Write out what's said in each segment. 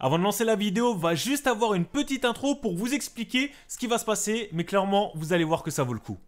Avant de lancer la vidéo, va juste avoir une petite intro pour vous expliquer ce qui va se passer, mais clairement, vous allez voir que ça vaut le coup.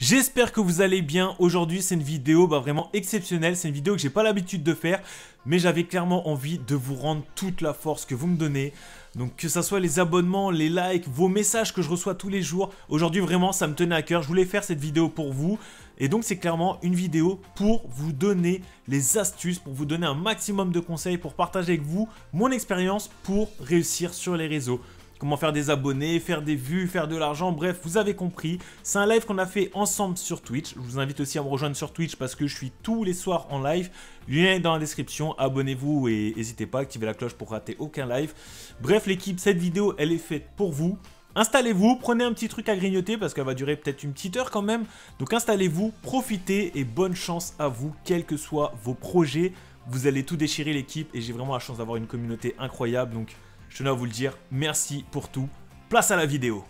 J'espère que vous allez bien. Aujourd'hui, c'est une vidéo bah, vraiment exceptionnelle. C'est une vidéo que j'ai pas l'habitude de faire, mais j'avais clairement envie de vous rendre toute la force que vous me donnez. Donc que ce soit les abonnements, les likes, vos messages que je reçois tous les jours. Aujourd'hui vraiment ça me tenait à cœur, je voulais faire cette vidéo pour vous. Et donc c'est clairement une vidéo pour vous donner les astuces, pour vous donner un maximum de conseils, pour partager avec vous mon expérience pour réussir sur les réseaux comment faire des abonnés, faire des vues, faire de l'argent, bref, vous avez compris. C'est un live qu'on a fait ensemble sur Twitch. Je vous invite aussi à me rejoindre sur Twitch parce que je suis tous les soirs en live. Lien est dans la description, abonnez-vous et n'hésitez pas à activer la cloche pour rater aucun live. Bref, l'équipe, cette vidéo, elle est faite pour vous. Installez-vous, prenez un petit truc à grignoter parce qu'elle va durer peut-être une petite heure quand même. Donc installez-vous, profitez et bonne chance à vous, quels que soient vos projets. Vous allez tout déchirer l'équipe et j'ai vraiment la chance d'avoir une communauté incroyable. Donc je tenais à vous le dire. Merci pour tout. Place à la vidéo.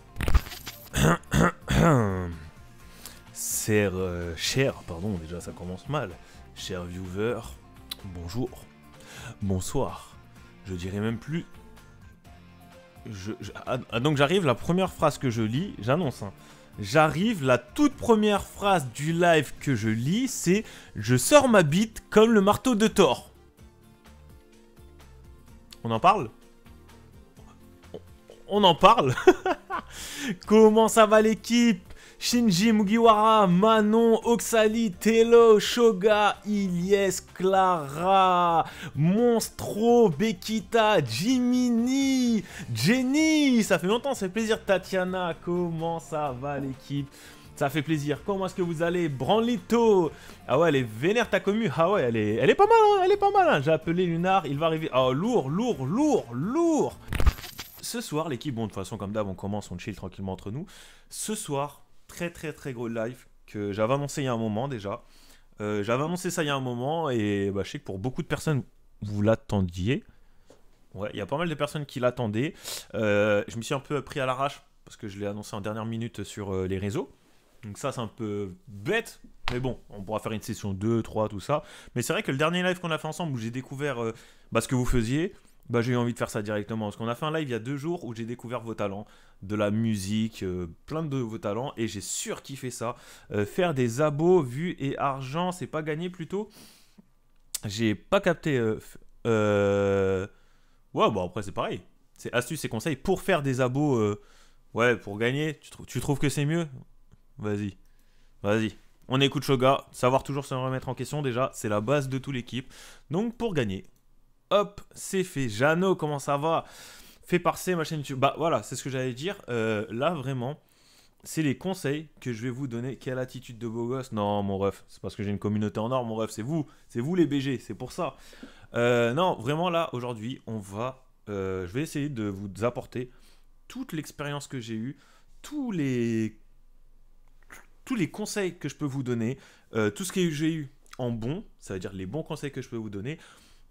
Cher, euh, cher, pardon, déjà ça commence mal. Cher viewer, bonjour, bonsoir. Je dirais même plus. Ah, ah, donc j'arrive, la première phrase que je lis, j'annonce. Hein. J'arrive, la toute première phrase du live que je lis, c'est Je sors ma bite comme le marteau de Thor. On en parle on en parle. Comment ça va l'équipe Shinji Mugiwara, Manon, Oxali, Telo, Shoga, Iliès, Clara, Monstro, Bekita, Jimini, Jenny, ça fait longtemps, c'est plaisir Tatiana, comment ça va l'équipe ça fait plaisir. Comment est-ce que vous allez Branlito Ah ouais, elle est vénère ta commu. Ah ouais, elle est, elle est pas mal, hein. elle est pas mal. Hein. J'ai appelé Lunar, il va arriver. Oh, lourd, lourd, lourd, lourd ce soir, l'équipe, bon, de toute façon, comme d'hab, on commence, on chill tranquillement entre nous. Ce soir, très très très gros live que j'avais annoncé il y a un moment déjà. Euh, j'avais annoncé ça il y a un moment et bah, je sais que pour beaucoup de personnes, vous l'attendiez. Ouais, il y a pas mal de personnes qui l'attendaient. Euh, je me suis un peu pris à l'arrache parce que je l'ai annoncé en dernière minute sur euh, les réseaux. Donc ça, c'est un peu bête. Mais bon, on pourra faire une session 2, 3, tout ça. Mais c'est vrai que le dernier live qu'on a fait ensemble où j'ai découvert bah, ce que vous faisiez, bah, j'ai eu envie de faire ça directement. Parce qu'on a fait un live il y a deux jours où j'ai découvert vos talents, de la musique, euh, plein de vos talents, et j'ai sûr kiffé ça. Euh, faire des abos, vues et argent, c'est pas gagné plutôt J'ai pas capté. Euh, euh, ouais, bon, après, c'est pareil. C'est astuce et conseils pour faire des abos. ouais, pour gagner. Tu, trouves que c'est mieux Vas-y. Vas-y. On écoute Shoga. Savoir toujours se remettre en question, déjà, c'est la base de toute l'équipe. Donc, pour gagner, Hop, c'est fait. Jeannot, comment ça va Fait C ma chaîne YouTube. Bah voilà, c'est ce que j'allais dire. Euh, là, vraiment, c'est les conseils que je vais vous donner. Quelle attitude de vos gosses Non, mon ref, c'est parce que j'ai une communauté en or, mon ref, c'est vous. C'est vous les BG, c'est pour ça. Euh, non, vraiment, là, aujourd'hui, on va. Euh, je vais essayer de vous apporter toute l'expérience que j'ai eue, tous les tous les conseils que je peux vous donner, tout ce que j'ai eu en bon, ça veut dire les bons conseils que je peux vous donner,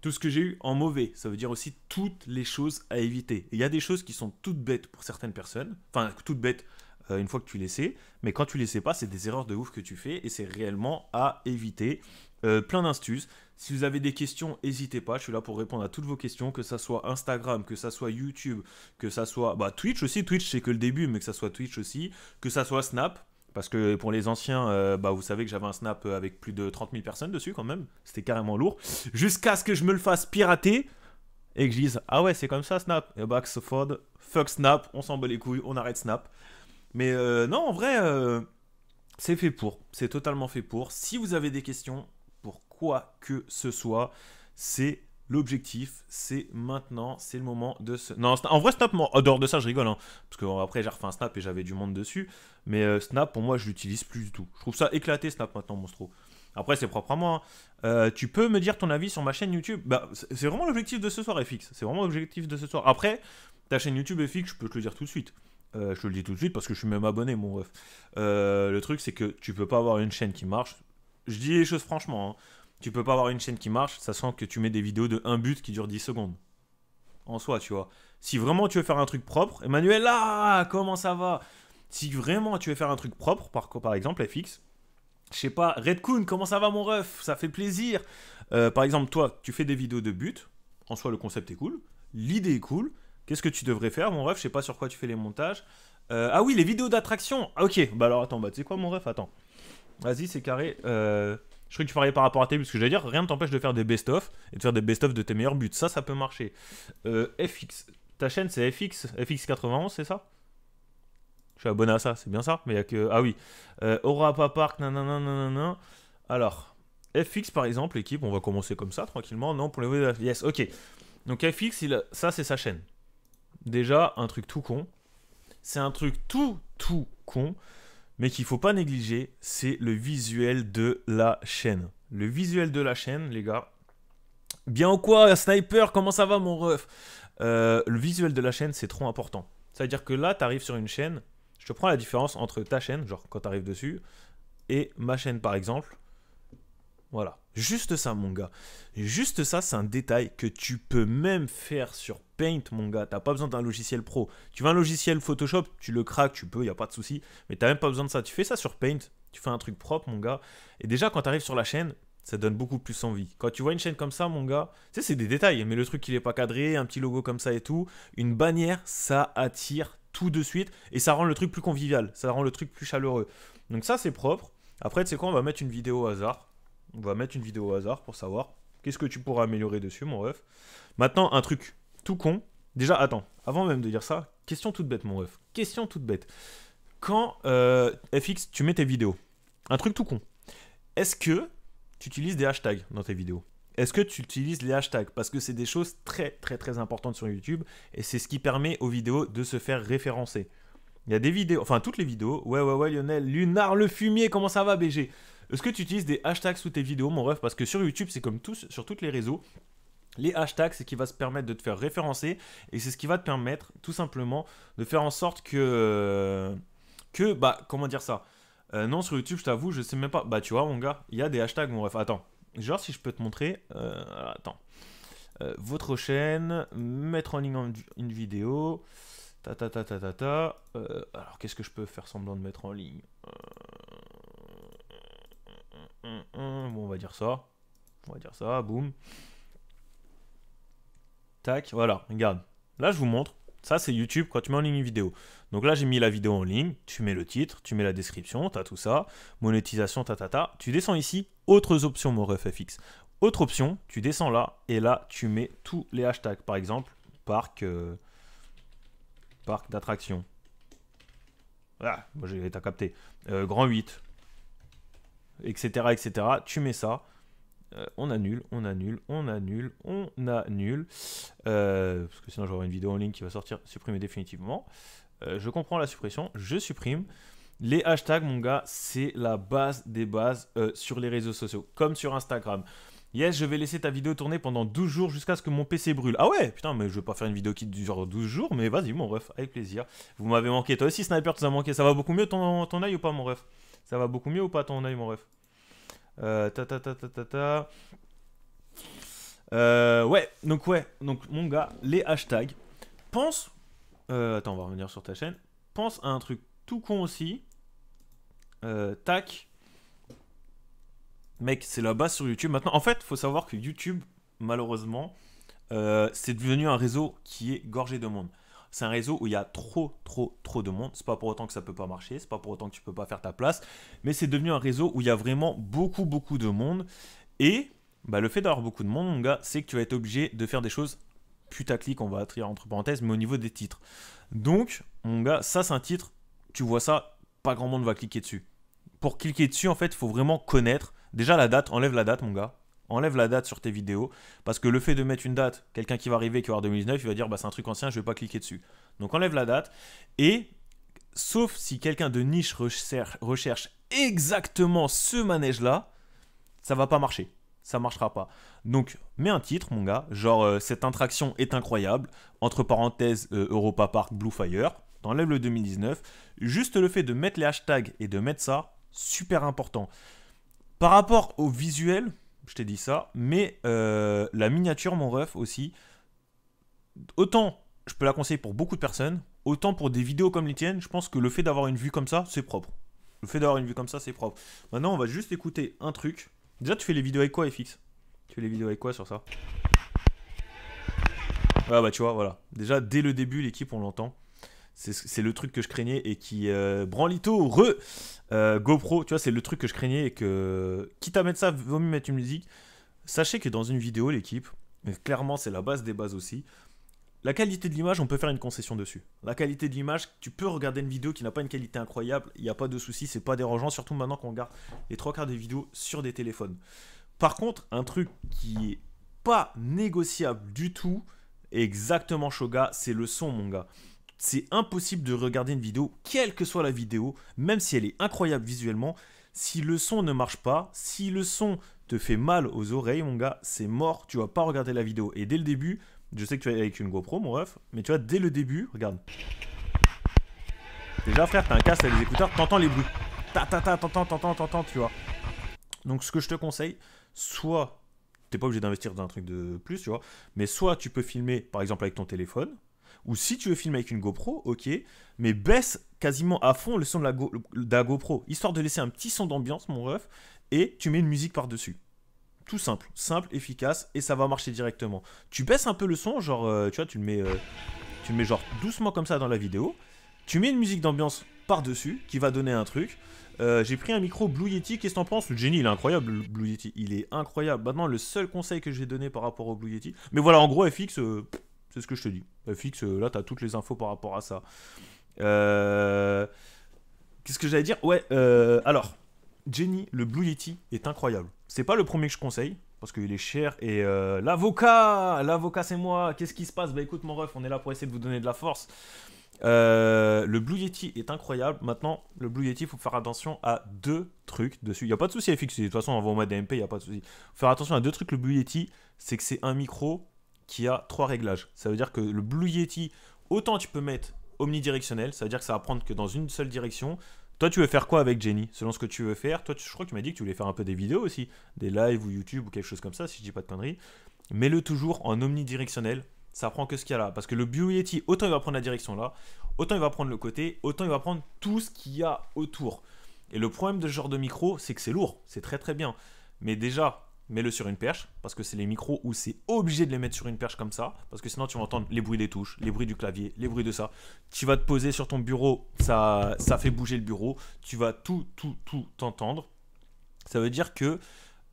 tout ce que j'ai eu en mauvais. Ça veut dire aussi toutes les choses à éviter. Il y a des choses qui sont toutes bêtes pour certaines personnes, enfin toutes bêtes euh, une fois que tu les sais, mais quand tu les sais pas, c'est des erreurs de ouf que tu fais et c'est réellement à éviter. Euh, plein d'astuces. Si vous avez des questions, n'hésitez pas, je suis là pour répondre à toutes vos questions, que ça soit Instagram, que ça soit YouTube, que ça soit bah, Twitch aussi, Twitch c'est que le début, mais que ça soit Twitch aussi, que ça soit Snap, parce que pour les anciens, euh, bah, vous savez que j'avais un snap euh, avec plus de 30 000 personnes dessus quand même. C'était carrément lourd. Jusqu'à ce que je me le fasse pirater et que je dise Ah ouais, c'est comme ça, snap. Et bah, Ford, fuck snap, on s'en bat les couilles, on arrête snap. Mais euh, non, en vrai, c'est fait pour. C'est totalement fait pour. Si vous avez des questions, pour quoi que ce soit, c'est L'objectif, c'est maintenant, c'est le moment de se... Non, en vrai, Snap, en dehors de ça, je rigole, hein, parce que après, j'ai refait un Snap et j'avais du monde dessus, mais euh, Snap, pour moi, je l'utilise plus du tout. Je trouve ça éclaté, Snap, maintenant, monstro. Après, c'est propre à moi. Hein. Euh, tu peux me dire ton avis sur ma chaîne YouTube bah, C'est vraiment l'objectif de ce soir, FX. C'est vraiment l'objectif de ce soir. Après, ta chaîne YouTube, FX, je peux te le dire tout de suite. Euh, je te le dis tout de suite parce que je suis même abonné, mon ref. le truc, c'est que tu peux pas avoir une chaîne qui marche. Je dis les choses franchement. Hein tu peux pas avoir une chaîne qui marche, ça sent que tu mets des vidéos de un but qui dure 10 secondes. En soi, tu vois. Si vraiment tu veux faire un truc propre, Emmanuel, ah, comment ça va Si vraiment tu veux faire un truc propre, par, par exemple, FX, je sais pas, Redcoon, comment ça va mon ref Ça fait plaisir. Euh, par exemple, toi, tu fais des vidéos de but. En soi, le concept est cool. L'idée est cool. Qu'est-ce que tu devrais faire, mon ref Je sais pas sur quoi tu fais les montages. Euh, ah oui, les vidéos d'attraction. Ah, ok, bah alors attends, bah tu sais quoi, mon ref Attends. Vas-y, c'est carré. Euh, je crois que tu parlais par rapport à tes buts, parce que j'allais dire, rien ne t'empêche de faire des best-of et de faire des best-of de tes meilleurs buts. Ça, ça peut marcher. Euh, FX, ta chaîne c'est FX, FX91, c'est ça Je suis abonné à ça, c'est bien ça Mais il y a que. Ah oui. Euh, pas Park, nanana, Alors, FX par exemple, l'équipe, on va commencer comme ça, tranquillement. Non, pour les. Yes, ok. Donc FX, ça c'est sa chaîne. Déjà, un truc tout con. C'est un truc tout, tout con mais qu'il ne faut pas négliger, c'est le visuel de la chaîne. Le visuel de la chaîne, les gars. Bien ou quoi, sniper, comment ça va mon ref euh, Le visuel de la chaîne, c'est trop important. C'est-à-dire que là, tu arrives sur une chaîne, je te prends la différence entre ta chaîne, genre quand tu arrives dessus, et ma chaîne par exemple. Voilà. Juste ça, mon gars. Juste ça, c'est un détail que tu peux même faire sur Paint, mon gars. T'as pas besoin d'un logiciel pro. Tu veux un logiciel Photoshop, tu le craques, tu peux, il a pas de souci. Mais t'as même pas besoin de ça. Tu fais ça sur Paint, tu fais un truc propre, mon gars. Et déjà, quand tu arrives sur la chaîne, ça donne beaucoup plus envie. Quand tu vois une chaîne comme ça, mon gars, tu sais, c'est des détails. Mais le truc, qui n'est pas cadré, un petit logo comme ça et tout. Une bannière, ça attire tout de suite. Et ça rend le truc plus convivial. Ça rend le truc plus chaleureux. Donc ça, c'est propre. Après, tu sais quoi, on va mettre une vidéo au hasard. On va mettre une vidéo au hasard pour savoir qu'est-ce que tu pourras améliorer dessus, mon ref. Maintenant, un truc tout con. Déjà, attends, avant même de dire ça, question toute bête, mon ref. Question toute bête. Quand euh, FX, tu mets tes vidéos, un truc tout con. Est-ce que tu utilises des hashtags dans tes vidéos est-ce que tu utilises les hashtags Parce que c'est des choses très très très importantes sur YouTube et c'est ce qui permet aux vidéos de se faire référencer. Il y a des vidéos, enfin toutes les vidéos, ouais ouais ouais Lionel, Lunar le fumier, comment ça va BG est-ce que tu utilises des hashtags sous tes vidéos, mon ref Parce que sur YouTube, c'est comme tous, sur toutes les réseaux, les hashtags, c'est ce qui va se permettre de te faire référencer et c'est ce qui va te permettre tout simplement de faire en sorte que. Euh, que, bah, comment dire ça euh, Non, sur YouTube, je t'avoue, je sais même pas. Bah, tu vois, mon gars, il y a des hashtags, mon ref. Attends, genre, si je peux te montrer. Euh, attends. votre chaîne, mettre en ligne une vidéo. Ta ta ta ta ta ta. alors, qu'est-ce que je peux faire semblant de mettre en ligne Hum, bon, on va dire ça. On va dire ça, boum. Tac, voilà, regarde. Là, je vous montre. Ça, c'est YouTube quand tu mets en ligne une vidéo. Donc là, j'ai mis la vidéo en ligne, tu mets le titre, tu mets la description, tu as tout ça, monétisation, ta, ta, Tu descends ici, autres options, mon ref FX. Autre option, tu descends là, et là, tu mets tous les hashtags. Par exemple, parc, euh, parc d'attraction. Voilà, ah, moi, j'ai, capté. Euh, grand 8, etc., etc. Tu mets ça. Euh, on annule, on annule, on annule, on annule. Euh, parce que sinon, j'aurai une vidéo en ligne qui va sortir supprimer définitivement. Euh, je comprends la suppression, je supprime. Les hashtags, mon gars, c'est la base des bases sur les réseaux sociaux, comme sur Instagram. Yes, je vais laisser ta vidéo tourner pendant 12 jours jusqu'à ce que mon PC brûle. Ah ouais, putain, mais je vais pas faire une vidéo qui dure 12 jours, mais vas-y, mon ref, avec plaisir. Vous m'avez manqué. Toi aussi, Sniper, tu as manqué. Ça va beaucoup mieux ton, ton œil ou pas, mon ref ça va beaucoup mieux ou pas ton œil, mon ref euh, ta ta ta ta ta ta. Euh, ouais, donc ouais, donc mon gars, les hashtags. Pense. Euh, attends, on va revenir sur ta chaîne. Pense à un truc tout con aussi. tac. Mec, c'est la base sur YouTube. Maintenant, en fait, faut savoir que YouTube, malheureusement, c'est devenu un réseau qui est gorgé de monde c'est un réseau où il y a trop, trop, trop de monde. C'est pas pour autant que ça peut pas marcher, c'est pas pour autant que tu peux pas faire ta place, mais c'est devenu un réseau où il y a vraiment beaucoup, beaucoup de monde. Et bah, le fait d'avoir beaucoup de monde, mon gars, c'est que tu vas être obligé de faire des choses putaclic, on va dire entre parenthèses, mais au niveau des titres. Donc, mon gars, ça c'est un titre, tu vois ça, pas grand monde va cliquer dessus. Pour cliquer dessus, en fait, il faut vraiment connaître. Déjà la date, enlève la date, mon gars. Enlève la date sur tes vidéos, parce que le fait de mettre une date, quelqu'un qui va arriver, qui va avoir 2019, il va dire bah, c'est un truc ancien, je ne vais pas cliquer dessus. Donc enlève la date, et sauf si quelqu'un de niche recherche, exactement ce manège-là, ça va pas marcher. Ça marchera pas. Donc, mets un titre, mon gars, genre euh, cette attraction est incroyable, entre parenthèses euh, Europa Park Blue Fire, t'enlèves le 2019. Juste le fait de mettre les hashtags et de mettre ça, super important. Par rapport au visuel, je t'ai dit ça. Mais euh, la miniature, mon ref, aussi, autant je peux la conseiller pour beaucoup de personnes, autant pour des vidéos comme les tiennes, je pense que le fait d'avoir une vue comme ça, c'est propre. Le fait d'avoir une vue comme ça, c'est propre. Maintenant, on va juste écouter un truc. Déjà, tu fais les vidéos avec quoi, FX Tu fais les vidéos avec quoi sur ça Ah bah tu vois, voilà. Déjà, dès le début, l'équipe, on l'entend. C'est le truc que je craignais et qui. Euh, branlito, re euh, GoPro, tu vois, c'est le truc que je craignais et que. Quitte à mettre ça, vaut mieux mettre une musique. Sachez que dans une vidéo, l'équipe, clairement, c'est la base des bases aussi. La qualité de l'image, on peut faire une concession dessus. La qualité de l'image, tu peux regarder une vidéo qui n'a pas une qualité incroyable, il n'y a pas de souci, c'est pas dérangeant, surtout maintenant qu'on regarde les trois quarts des vidéos sur des téléphones. Par contre, un truc qui est pas négociable du tout, exactement Shoga, c'est le son, mon gars c'est impossible de regarder une vidéo, quelle que soit la vidéo, même si elle est incroyable visuellement, si le son ne marche pas, si le son te fait mal aux oreilles, mon gars, c'est mort, tu vas pas regarder la vidéo. Et dès le début, je sais que tu es avec une GoPro, mon ref, mais tu vois, dès le début, regarde. Déjà, frère, t'as un casque, t'as des écouteurs, t'entends les bruits. Ta ta ta, t'entends, t'entends, t'entends, tu vois. Donc, ce que je te conseille, soit t'es pas obligé d'investir dans un truc de plus, tu vois, mais soit tu peux filmer, par exemple, avec ton téléphone, ou si tu veux filmer avec une GoPro, ok, mais baisse quasiment à fond le son de la, GoPro, histoire de laisser un petit son d'ambiance, mon ref, et tu mets une musique par-dessus. Tout simple, simple, efficace, et ça va marcher directement. Tu baisses un peu le son, genre, euh, tu vois, tu le mets, euh, tu le mets genre doucement comme ça dans la vidéo, tu mets une musique d'ambiance par-dessus qui va donner un truc. Euh, j'ai pris un micro Blue Yeti, qu'est-ce que t'en penses Le génie, il est incroyable, le Blue Yeti, il est incroyable. Maintenant, le seul conseil que j'ai donné par rapport au Blue Yeti, mais voilà, en gros, FX, c'est ce que je te dis. Bah, FX, euh, là, tu as toutes les infos par rapport à ça. Euh, qu'est-ce que j'allais dire Ouais, euh, alors, Jenny, le Blue Yeti est incroyable. C'est pas le premier que je conseille, parce qu'il est cher. Et l'avocat L'avocat, c'est moi Qu'est-ce qui se passe Bah écoute, mon ref, on est là pour essayer de vous donner de la force. le Blue Yeti est incroyable. Maintenant, le Blue Yeti, il faut faire attention à deux trucs dessus. Il n'y a pas de souci à De toute façon, on va au mode MP, il n'y a pas de souci. Faut faire attention à deux trucs. Le Blue Yeti, c'est que c'est un micro qui a trois réglages. Ça veut dire que le Blue Yeti, autant tu peux mettre omnidirectionnel, ça veut dire que ça va prendre que dans une seule direction. Toi, tu veux faire quoi avec Jenny Selon ce que tu veux faire, toi, je crois que tu m'as dit que tu voulais faire un peu des vidéos aussi, des lives ou YouTube ou quelque chose comme ça, si je dis pas de conneries. Mets-le toujours en omnidirectionnel, ça prend que ce qu'il y a là. Parce que le Blue Yeti, autant il va prendre la direction là, autant il va prendre le côté, autant il va prendre tout ce qu'il y a autour. Et le problème de ce genre de micro, c'est que c'est lourd, c'est très très bien. Mais déjà, mets-le sur une perche, parce que c'est les micros où c'est obligé de les mettre sur une perche comme ça, parce que sinon tu vas entendre les bruits des touches, les bruits du clavier, les bruits de ça. Tu vas te poser sur ton bureau, ça, ça fait bouger le bureau, tu vas tout, tout, tout t'entendre. Ça veut dire que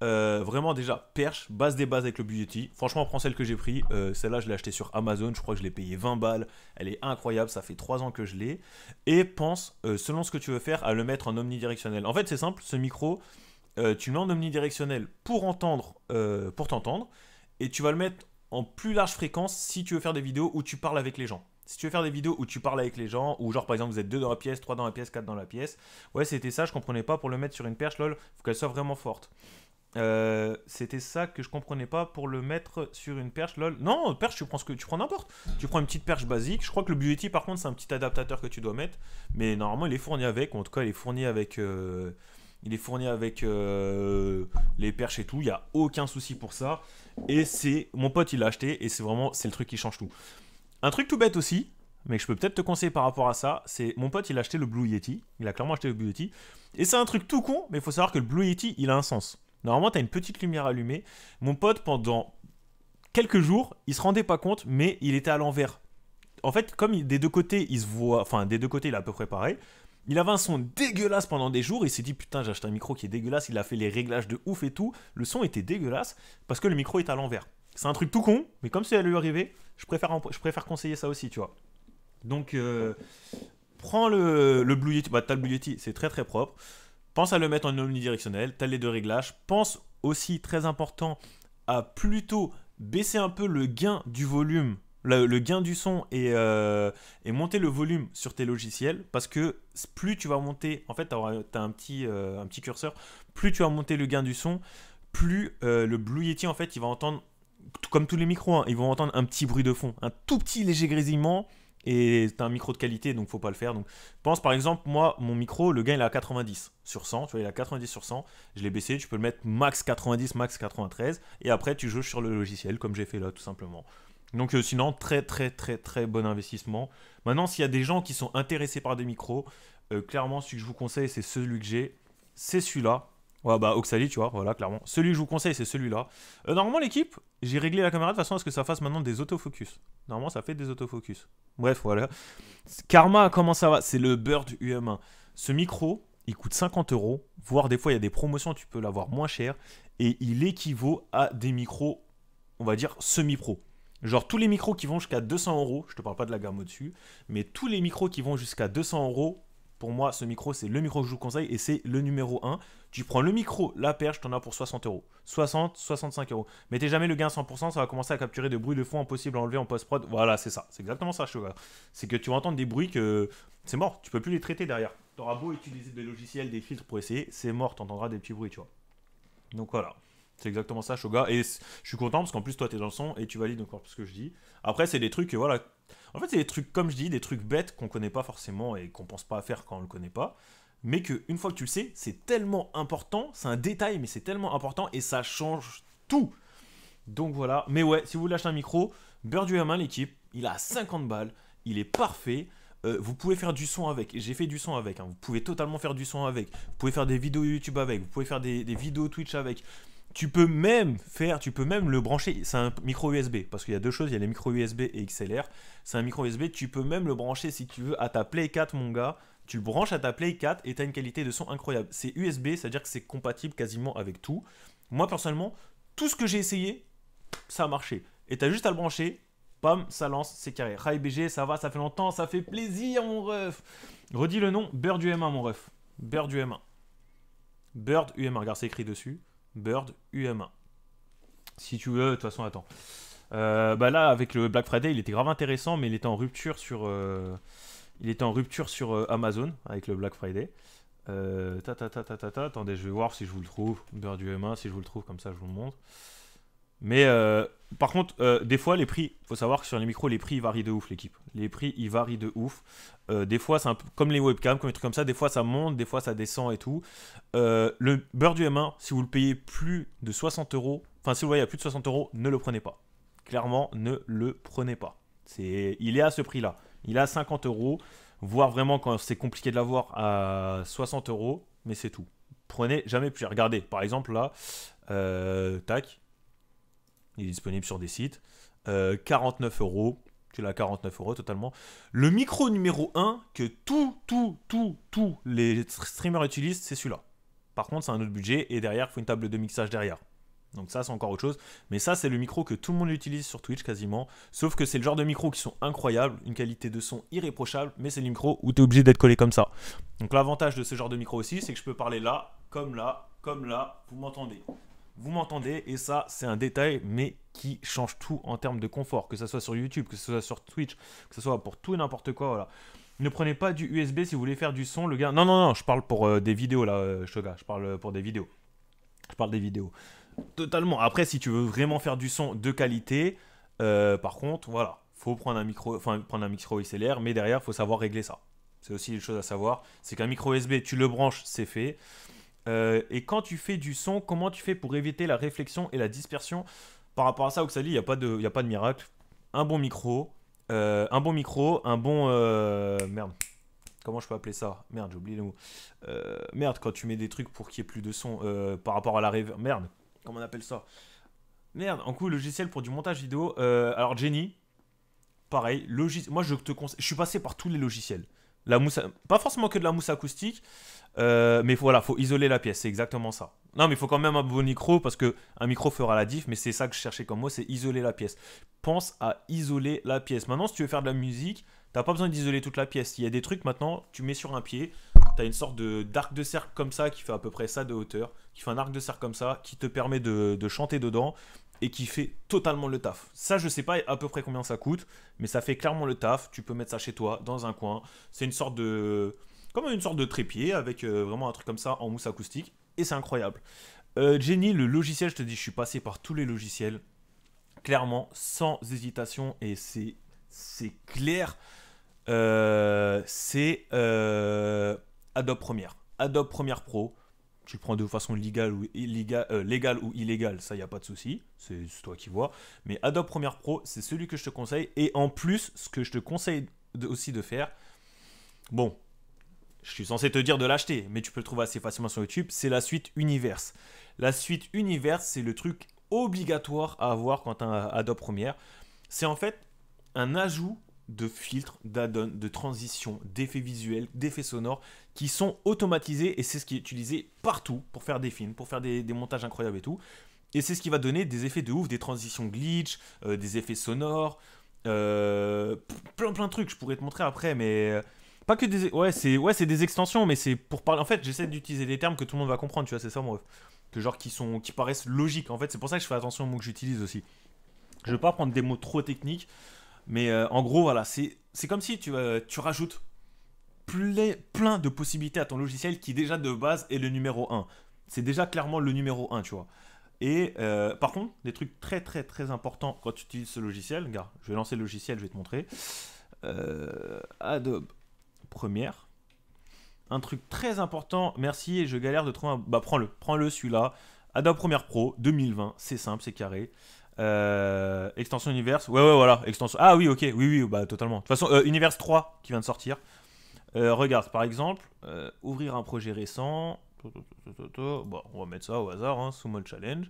euh, vraiment déjà perche, base des bases avec le Beauty. Franchement, prends celle que j'ai pris. Euh, celle-là, je l'ai achetée sur Amazon. Je crois que je l'ai payé 20 balles. Elle est incroyable. Ça fait 3 ans que je l'ai. Et pense, euh, selon ce que tu veux faire, à le mettre en omnidirectionnel. En fait, c'est simple. Ce micro, euh, tu mets en omnidirectionnel pour entendre, euh, pour t'entendre, et tu vas le mettre en plus large fréquence si tu veux faire des vidéos où tu parles avec les gens. Si tu veux faire des vidéos où tu parles avec les gens, ou genre par exemple vous êtes deux dans la pièce, trois dans la pièce, quatre dans la pièce, ouais c'était ça, je comprenais pas pour le mettre sur une perche, lol, faut qu'elle soit vraiment forte. Euh, c'était ça que je comprenais pas pour le mettre sur une perche lol non perche tu prends ce que tu prends n'importe tu prends une petite perche basique je crois que le beauty par contre c'est un petit adaptateur que tu dois mettre mais normalement il est fourni avec en tout cas il est fourni avec il est fourni avec euh, les perches et tout. Il n'y a aucun souci pour ça. Et c'est mon pote, il l'a acheté et c'est vraiment c'est le truc qui change tout. Un truc tout bête aussi, mais que je peux peut-être te conseiller par rapport à ça, c'est mon pote, il a acheté le Blue Yeti. Il a clairement acheté le Blue Yeti. Et c'est un truc tout con, mais il faut savoir que le Blue Yeti, il a un sens. Normalement, tu as une petite lumière allumée. Mon pote, pendant quelques jours, il se rendait pas compte, mais il était à l'envers. En fait, comme il, des deux côtés, il se voit, enfin des deux côtés, il est à peu près pareil. Il avait un son dégueulasse pendant des jours, il s'est dit putain j'ai acheté un micro qui est dégueulasse, il a fait les réglages de ouf et tout, le son était dégueulasse parce que le micro est à l'envers. C'est un truc tout con, mais comme c'est lui arriver, je préfère, je préfère conseiller ça aussi, tu vois. Donc euh, prends le, le Blue Yeti, bah t'as le Blue Yeti, c'est très très propre. Pense à le mettre en omnidirectionnel, t'as les deux réglages. Pense aussi, très important, à plutôt baisser un peu le gain du volume le, gain du son euh, et, monter le volume sur tes logiciels parce que plus tu vas monter, en fait, tu as, un petit, euh, un petit curseur, plus tu vas monter le gain du son, plus euh, le Blue Yeti, en fait, il va entendre, comme tous les micros, hein, ils vont entendre un petit bruit de fond, un tout petit léger grésillement et c'est un micro de qualité donc faut pas le faire donc pense par exemple moi mon micro le gain il est à 90 sur 100 tu vois il est à 90 sur 100 je l'ai baissé tu peux le mettre max 90 max 93 et après tu joues sur le logiciel comme j'ai fait là tout simplement donc euh, sinon, très très très très bon investissement. Maintenant, s'il y a des gens qui sont intéressés par des micros, euh, clairement, celui que je vous conseille, c'est celui que j'ai. C'est celui-là. Ouais, bah Oxali, tu vois, voilà, clairement. Celui que je vous conseille, c'est celui-là. Euh, normalement, l'équipe, j'ai réglé la caméra de façon à ce que ça fasse maintenant des autofocus. Normalement, ça fait des autofocus. Bref, voilà. Karma, comment ça va C'est le Bird UM1. Ce micro, il coûte 50 euros, voire des fois, il y a des promotions, tu peux l'avoir moins cher. Et il équivaut à des micros, on va dire, semi-pro. Genre tous les micros qui vont jusqu'à 200 euros, je te parle pas de la gamme au-dessus, mais tous les micros qui vont jusqu'à 200 euros, pour moi, ce micro, c'est le micro que je vous conseille et c'est le numéro 1. Tu prends le micro, la perche, t'en as pour 60 euros. 60, 65 euros. Mettez jamais le gain à 100%, ça va commencer à capturer des bruits de fond impossibles à enlever en post-prod. Voilà, c'est ça. C'est exactement ça, je C'est que tu vas entendre des bruits que c'est mort, tu peux plus les traiter derrière. T'auras beau utiliser des logiciels, des filtres pour essayer, c'est mort, entendras des petits bruits, tu vois. Donc voilà. C'est exactement ça, Shoga. Et je suis content parce qu'en plus, toi, tu es dans le son et tu valides encore ce que je dis. Après, c'est des trucs, euh, voilà. En fait, c'est des trucs, comme je dis, des trucs bêtes qu'on connaît pas forcément et qu'on pense pas à faire quand on le connaît pas. Mais qu'une fois que tu le sais, c'est tellement important. C'est un détail, mais c'est tellement important et ça change tout. Donc voilà. Mais ouais, si vous voulez acheter un micro, Birdu main l'équipe, il a 50 balles. Il est parfait. Euh, vous pouvez faire du son avec. J'ai fait du son avec. Hein. Vous pouvez totalement faire du son avec. Vous pouvez faire des vidéos YouTube avec. Vous pouvez faire des, des vidéos Twitch avec. Tu peux même faire, tu peux même le brancher. C'est un micro USB parce qu'il y a deux choses. Il y a les micro USB et XLR. C'est un micro USB. Tu peux même le brancher si tu veux à ta Play 4, mon gars. Tu le branches à ta Play 4 et tu as une qualité de son incroyable. C'est USB, c'est-à-dire que c'est compatible quasiment avec tout. Moi personnellement, tout ce que j'ai essayé, ça a marché. Et t'as juste à le brancher, pam, ça lance, c'est carré. Rai BG, ça va, ça fait longtemps, ça fait plaisir, mon ref. Redis le nom, Bird UM1, mon ref. Bird UM1. Bird UM1, regarde, c'est écrit dessus. Bird UM1. Si tu veux, de toute façon, attends. Euh, bah là, avec le Black Friday, il était grave intéressant, mais il était en rupture sur, euh, il était en rupture sur euh, Amazon avec le Black Friday. ta, ta, ta, ta, ta, attendez, je vais voir si je vous le trouve. Bird UM1, si je vous le trouve, comme ça, je vous le montre. Mais euh, par contre, euh, des fois, les prix, il faut savoir que sur les micros, les prix varient de ouf, l'équipe. Les prix ils varient de ouf. Euh, des fois, c'est un peu comme les webcams, comme des trucs comme ça. Des fois, ça monte, des fois, ça descend et tout. le beurre du M1, si vous le payez plus de 60 euros, enfin, si vous le voyez à plus de 60 euros, ne le prenez pas. Clairement, ne le prenez pas. C'est, il est à ce prix-là. Il est à 50 euros, voire vraiment quand c'est compliqué de l'avoir à 60 euros, mais c'est tout. Prenez jamais plus. Regardez, par exemple, là, tac, il est disponible sur des sites. 49 euh, euros. Tu l'as 49 euros totalement. Le micro numéro 1 que tout, tout, tout, tous les streamers utilisent, c'est celui-là. Par contre, c'est un autre budget et derrière, il faut une table de mixage derrière. Donc ça, c'est encore autre chose. Mais ça, c'est le micro que tout le monde utilise sur Twitch quasiment. Sauf que c'est le genre de micro qui sont incroyables, une qualité de son irréprochable, mais c'est le micro où tu es obligé d'être collé comme ça. Donc l'avantage de ce genre de micro aussi, c'est que je peux parler là, comme là, comme là, vous m'entendez vous m'entendez, et ça, c'est un détail, mais qui change tout en termes de confort, que ce soit sur YouTube, que ce soit sur Twitch, que ce soit pour tout et n'importe quoi, Ne prenez pas du USB si vous voulez faire du son, le gars. Non, non, non, je parle pour euh, des vidéos là, euh, Shoga, je parle euh, pour des vidéos. Je parle des vidéos. Totalement. Après, si tu veux vraiment faire du son de qualité, euh, par contre, voilà, faut prendre un micro, enfin prendre un micro XLR, mais derrière, faut savoir régler ça. C'est aussi une chose à savoir, c'est qu'un micro USB, tu le branches, c'est fait. Euh, et quand tu fais du son, comment tu fais pour éviter la réflexion et la dispersion Par rapport à ça, Oxali, il n'y a, pas de, y a pas de miracle. Un bon micro, euh, un bon micro, un bon... Euh, merde. Comment je peux appeler ça Merde, j'ai oublié le mot. merde, quand tu mets des trucs pour qu'il n'y ait plus de son par rapport à la rêve. Merde, comment on appelle ça Merde, en coup, logiciel pour du montage vidéo. alors, Jenny, pareil, logiciel. Moi, je te conseille. Je suis passé par tous les logiciels. La mousse, pas forcément que de la mousse acoustique, euh, mais voilà, faut isoler la pièce, c'est exactement ça. Non, mais il faut quand même un bon micro parce que un micro fera la diff, mais c'est ça que je cherchais comme moi c'est isoler la pièce. Pense à isoler la pièce. Maintenant, si tu veux faire de la musique, t'as pas besoin d'isoler toute la pièce. Il y a des trucs maintenant, tu mets sur un pied, t'as une sorte de d'arc de cercle comme ça qui fait à peu près ça de hauteur, qui fait un arc de cercle comme ça, qui te permet de chanter dedans et qui fait totalement le taf. Ça, je sais pas à peu près combien ça coûte, mais ça fait clairement le taf. Tu peux mettre ça chez toi, dans un coin. C'est une sorte de. comme une sorte de trépied avec euh, vraiment un truc comme ça en mousse acoustique. Et c'est incroyable. Euh, Jenny, le logiciel, je te dis, je suis passé par tous les logiciels. Clairement, sans hésitation. Et c'est. C'est clair. Euh, c'est Adobe Premiere. Adobe Premiere Pro tu prends de façon légale ou, euh, illégale, ou ça, il n'y a pas de souci, c'est toi qui vois. Mais Adobe Premiere Pro, c'est celui que je te conseille. Et en plus, ce que je te conseille aussi de faire, bon, je suis censé te dire de l'acheter, mais tu peux le trouver assez facilement sur YouTube, c'est la suite Universe. La suite Universe, c'est le truc obligatoire à avoir quand tu as Adobe Premiere. C'est en fait un ajout de filtres, d'addons, de transitions, d'effets visuels, d'effets sonores qui sont automatisés et c'est ce qui est utilisé partout pour faire des films, pour faire des, montages incroyables et tout. Et c'est ce qui va donner des effets de ouf, des transitions glitch, euh, des effets sonores, euh, plein plein de trucs. Je pourrais te montrer après, mais euh, pas que des ouais c'est ouais c'est des extensions mais c'est pour parler en fait j'essaie d'utiliser des termes que tout le monde va comprendre tu vois c'est ça mon que genre qui sont qui paraissent logiques en fait c'est pour ça que je fais attention aux mots que j'utilise aussi je veux pas prendre des mots trop techniques mais euh, en gros, voilà, c'est comme si tu, euh, tu rajoutes plein de possibilités à ton logiciel qui déjà de base est le numéro 1. C'est déjà clairement le numéro 1, tu vois. Et euh, par contre, des trucs très très très importants quand tu utilises ce logiciel, regarde, je vais lancer le logiciel, je vais te montrer. Adobe première. Un truc très important, merci, et je galère de trouver un... Bah prends-le, prends-le celui-là. Adobe Premiere Pro 2020, c'est simple, c'est carré. Euh, extension Universe. Ouais, ouais, voilà. Extension... Ah oui, ok. Oui, oui, bah totalement. De toute façon, univers euh, Universe 3 qui vient de sortir. Euh, regarde, par exemple, ouvrir un projet récent. Bon, on va mettre ça au hasard, hein, sous mode Challenge.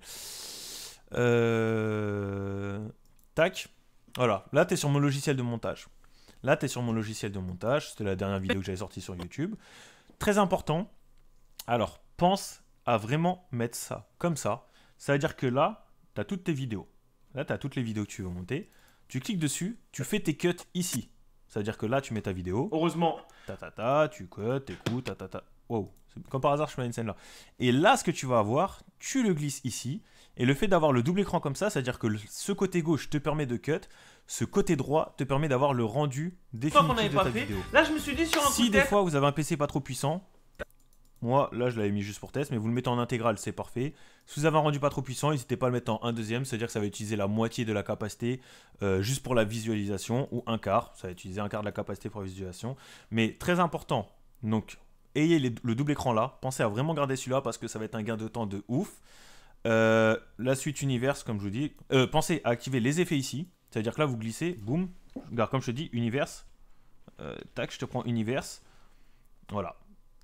Tac. Voilà. Là, tu es sur mon logiciel de montage. Là, tu es sur mon logiciel de montage. C'était la dernière vidéo que j'avais sortie sur YouTube. Très important. Alors, pense à vraiment mettre ça comme ça. Ça veut dire que là, tu as toutes tes vidéos. Là, tu as toutes les vidéos que tu veux monter. Tu cliques dessus, tu fais tes cuts ici. cest à dire que là, tu mets ta vidéo. Heureusement. Ta ta ta, tu cuts, t'écoutes, ta ta ta. Wow. Comme par hasard, je mets une scène là. Et là, ce que tu vas avoir, tu le glisses ici. Et le fait d'avoir le double écran comme ça, c'est-à-dire que ce côté gauche te permet de cut, ce côté droit te permet d'avoir le rendu définitif de ta vidéo. Là, je me suis dit sur un Si des fois vous avez un PC pas trop puissant, moi, là, je l'avais mis juste pour test, mais vous le mettez en intégrale, c'est parfait. Si vous avez un rendu pas trop puissant, n'hésitez pas à le mettre en 1 deuxième, c'est-à-dire que ça va utiliser la moitié de la capacité euh, juste pour la visualisation, ou un quart, ça va utiliser un quart de la capacité pour la visualisation. Mais très important, donc ayez le double écran là, pensez à vraiment garder celui-là parce que ça va être un gain de temps de ouf. Euh, la suite univers, comme je vous dis, euh, pensez à activer les effets ici, c'est-à-dire que là, vous glissez, boum, comme je te dis, univers, tac, je te prends univers, voilà.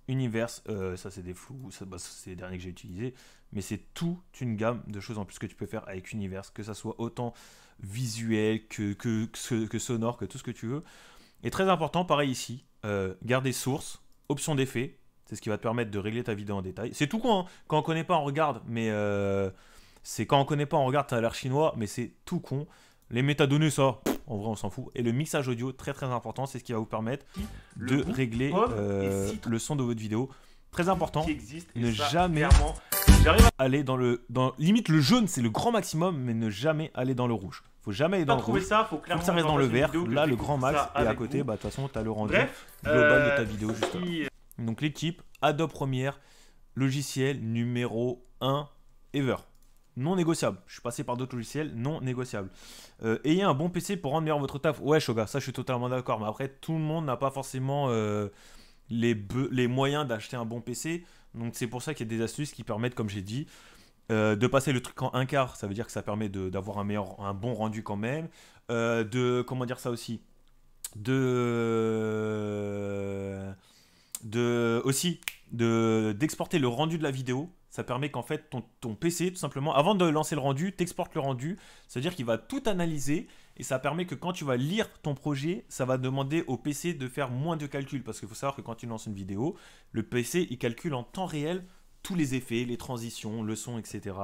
Universe, euh, ça c'est des flous, bah, ça, c'est les derniers que j'ai utilisés, mais c'est toute une gamme de choses en plus que tu peux faire avec Universe, que ça soit autant visuel que, que, sonore, que tout ce que tu veux. Et très important, pareil ici, euh, garder source, option d'effet, c'est ce qui va te permettre de régler ta vidéo en détail. C'est tout con, hein, quand on connaît pas, on regarde, mais euh, c'est quand on connaît pas, on regarde, t'as l'air chinois, mais c'est tout con. Les métadonnées, ça, en vrai, on s'en fout. Et le mixage audio, très très important, c'est ce qui va vous permettre de régler euh, le son de votre vidéo. Très important. ne jamais aller dans le. Dans, limite, le jaune, c'est le grand maximum, mais ne jamais aller dans le rouge. Faut jamais aller dans le rouge. ça, faut que ça reste dans, le vert. Là, le grand max. Et à côté, bah, de toute façon, as le rendu global de euh, ta vidéo, euh, Donc, l'équipe, Adobe Premiere, logiciel numéro 1 ever non négociable. Je suis passé par d'autres logiciels, non négociable. Euh, ayez un bon PC pour rendre meilleur votre taf. Ouais, Shoga, ça je suis totalement d'accord. Mais après, tout le monde n'a pas forcément euh, les, les, moyens d'acheter un bon PC. Donc c'est pour ça qu'il y a des astuces qui permettent, comme j'ai dit, euh, de passer le truc en un quart. Ça veut dire que ça permet d'avoir un, meilleur, un bon rendu quand même. de, comment dire ça aussi De... De... Aussi, d'exporter le rendu de la vidéo ça permet qu'en fait ton, PC, tout simplement, avant de lancer le rendu, t'exporte le rendu. C'est-à-dire qu'il va tout analyser et ça permet que quand tu vas lire ton projet, ça va demander au PC de faire moins de calculs. Parce qu'il faut savoir que quand tu lances une vidéo, le PC, il calcule en temps réel tous les effets, les transitions, le son, etc.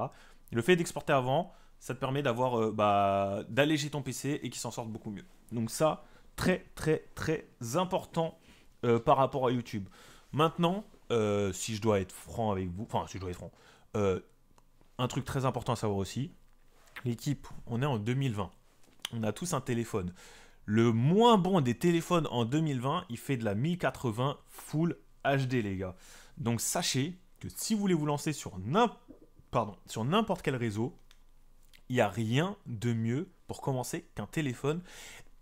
le fait d'exporter avant, ça te permet d'avoir, euh, bah, d'alléger ton PC et qu'il s'en sorte beaucoup mieux. Donc ça, très très très important euh, par rapport à YouTube. Maintenant, euh, si je dois être franc avec vous, enfin, si je dois être franc, euh, un truc très important à savoir aussi, l'équipe, on est en 2020. On a tous un téléphone. Le moins bon des téléphones en 2020, il fait de la 1080 Full HD, les gars. Donc sachez que si vous voulez vous lancer sur n'importe quel réseau, il n'y a rien de mieux pour commencer qu'un téléphone.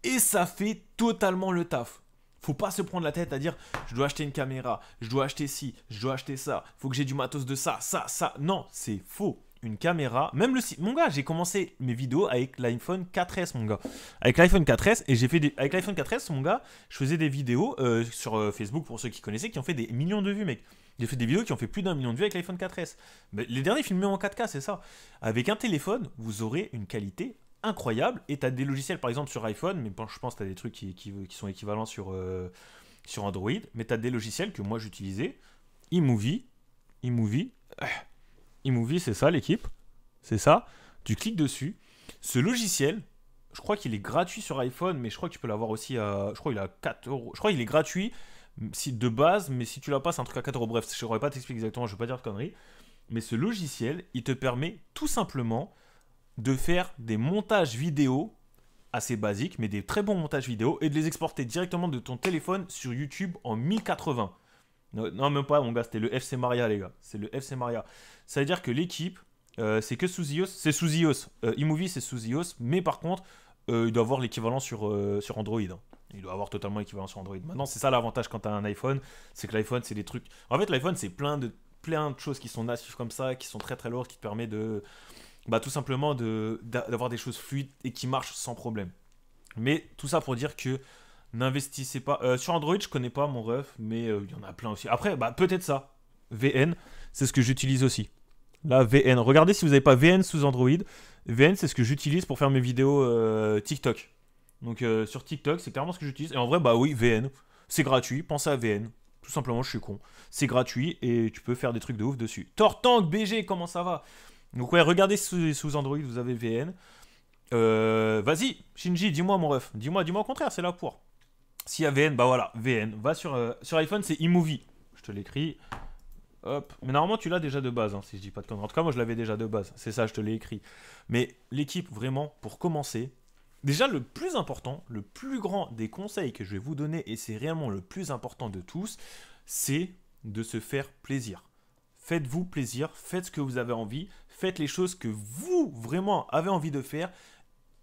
Et ça fait totalement le taf. Faut pas se prendre la tête à dire je dois acheter une caméra, je dois acheter ci, je dois acheter ça, faut que j'ai du matos de ça, ça, ça. Non, c'est faux. Une caméra, même le site. Mon gars, j'ai commencé mes vidéos avec l'iPhone 4S, mon gars. Avec l'iPhone 4S, et j'ai fait des. Avec l'iPhone 4S, mon gars, je faisais des vidéos euh, sur euh, Facebook pour ceux qui connaissaient qui ont fait des millions de vues, mec. J'ai fait des vidéos qui ont fait plus d'un million de vues avec l'iPhone 4S. Mais les derniers filmés en 4K, c'est ça. Avec un téléphone, vous aurez une qualité incroyable. Et tu as des logiciels, par exemple, sur iPhone, mais je pense que tu as des trucs qui, sont équivalents sur, euh, sur Android. Mais tu as des logiciels que moi j'utilisais Imovie eMovie, Imovie euh, c'est ça l'équipe, c'est ça. Tu cliques dessus. Ce logiciel, je crois qu'il est gratuit sur iPhone, mais je crois que tu peux l'avoir aussi Je crois il a 4 euros. Je crois qu'il est gratuit de base, mais si tu l'as pas, c'est un truc à 4 euros. Bref, je ne pourrais pas t'expliquer exactement, je ne vais pas dire de conneries. Mais ce logiciel, il te permet tout simplement de faire des montages vidéo assez basiques, mais des très bons montages vidéo, et de les exporter directement de ton téléphone sur YouTube en 1080. Non, même pas, mon gars, c'était le FC Maria, les gars. C'est le FC Maria. Ça veut dire que l'équipe, euh, c'est que sous iOS C'est sous iMovie, euh, c'est iOS Mais par contre, euh, il doit avoir l'équivalent sur, sur Android. Hein. Il doit avoir totalement l'équivalent sur Android. Maintenant, c'est ça l'avantage quand tu un iPhone. C'est que l'iPhone, c'est des trucs. En fait, l'iPhone, c'est plein de, plein de choses qui sont natives comme ça, qui sont très très lourdes, qui te permet de, bah, tout simplement d'avoir des choses fluides et qui marchent sans problème. Mais tout ça pour dire que n'investissez pas. Euh, sur Android, je connais pas mon ref, mais euh, il y en a plein aussi. Après, bah, peut-être ça. VN, c'est ce que j'utilise aussi. Là, VN. Regardez si vous n'avez pas VN sous Android. VN, c'est ce que j'utilise pour faire mes vidéos euh, TikTok. Donc sur TikTok, c'est clairement ce que j'utilise. Et en vrai, bah oui, VN. C'est gratuit. Pensez à VN. Tout simplement, je suis con. C'est gratuit et tu peux faire des trucs de ouf dessus. Tortank BG, comment ça va donc ouais, regardez sous, sous Android, vous avez VN. Euh, vas-y, Shinji, dis-moi mon ref. Dis-moi, dis-moi au contraire, c'est là pour. S'il y a VN, bah voilà, VN. Va sur, euh, sur iPhone, c'est iMovie. Je te l'écris. Hop. Mais normalement, tu l'as déjà de base, hein, si je dis pas de conneries. En tout cas, moi, je l'avais déjà de base. C'est ça, je te l'ai écrit. Mais l'équipe, vraiment, pour commencer, déjà, le plus important, le plus grand des conseils que je vais vous donner, et c'est réellement le plus important de tous, c'est de se faire plaisir. Faites-vous plaisir, faites ce que vous avez envie. Faites les choses que vous, vraiment, avez envie de faire.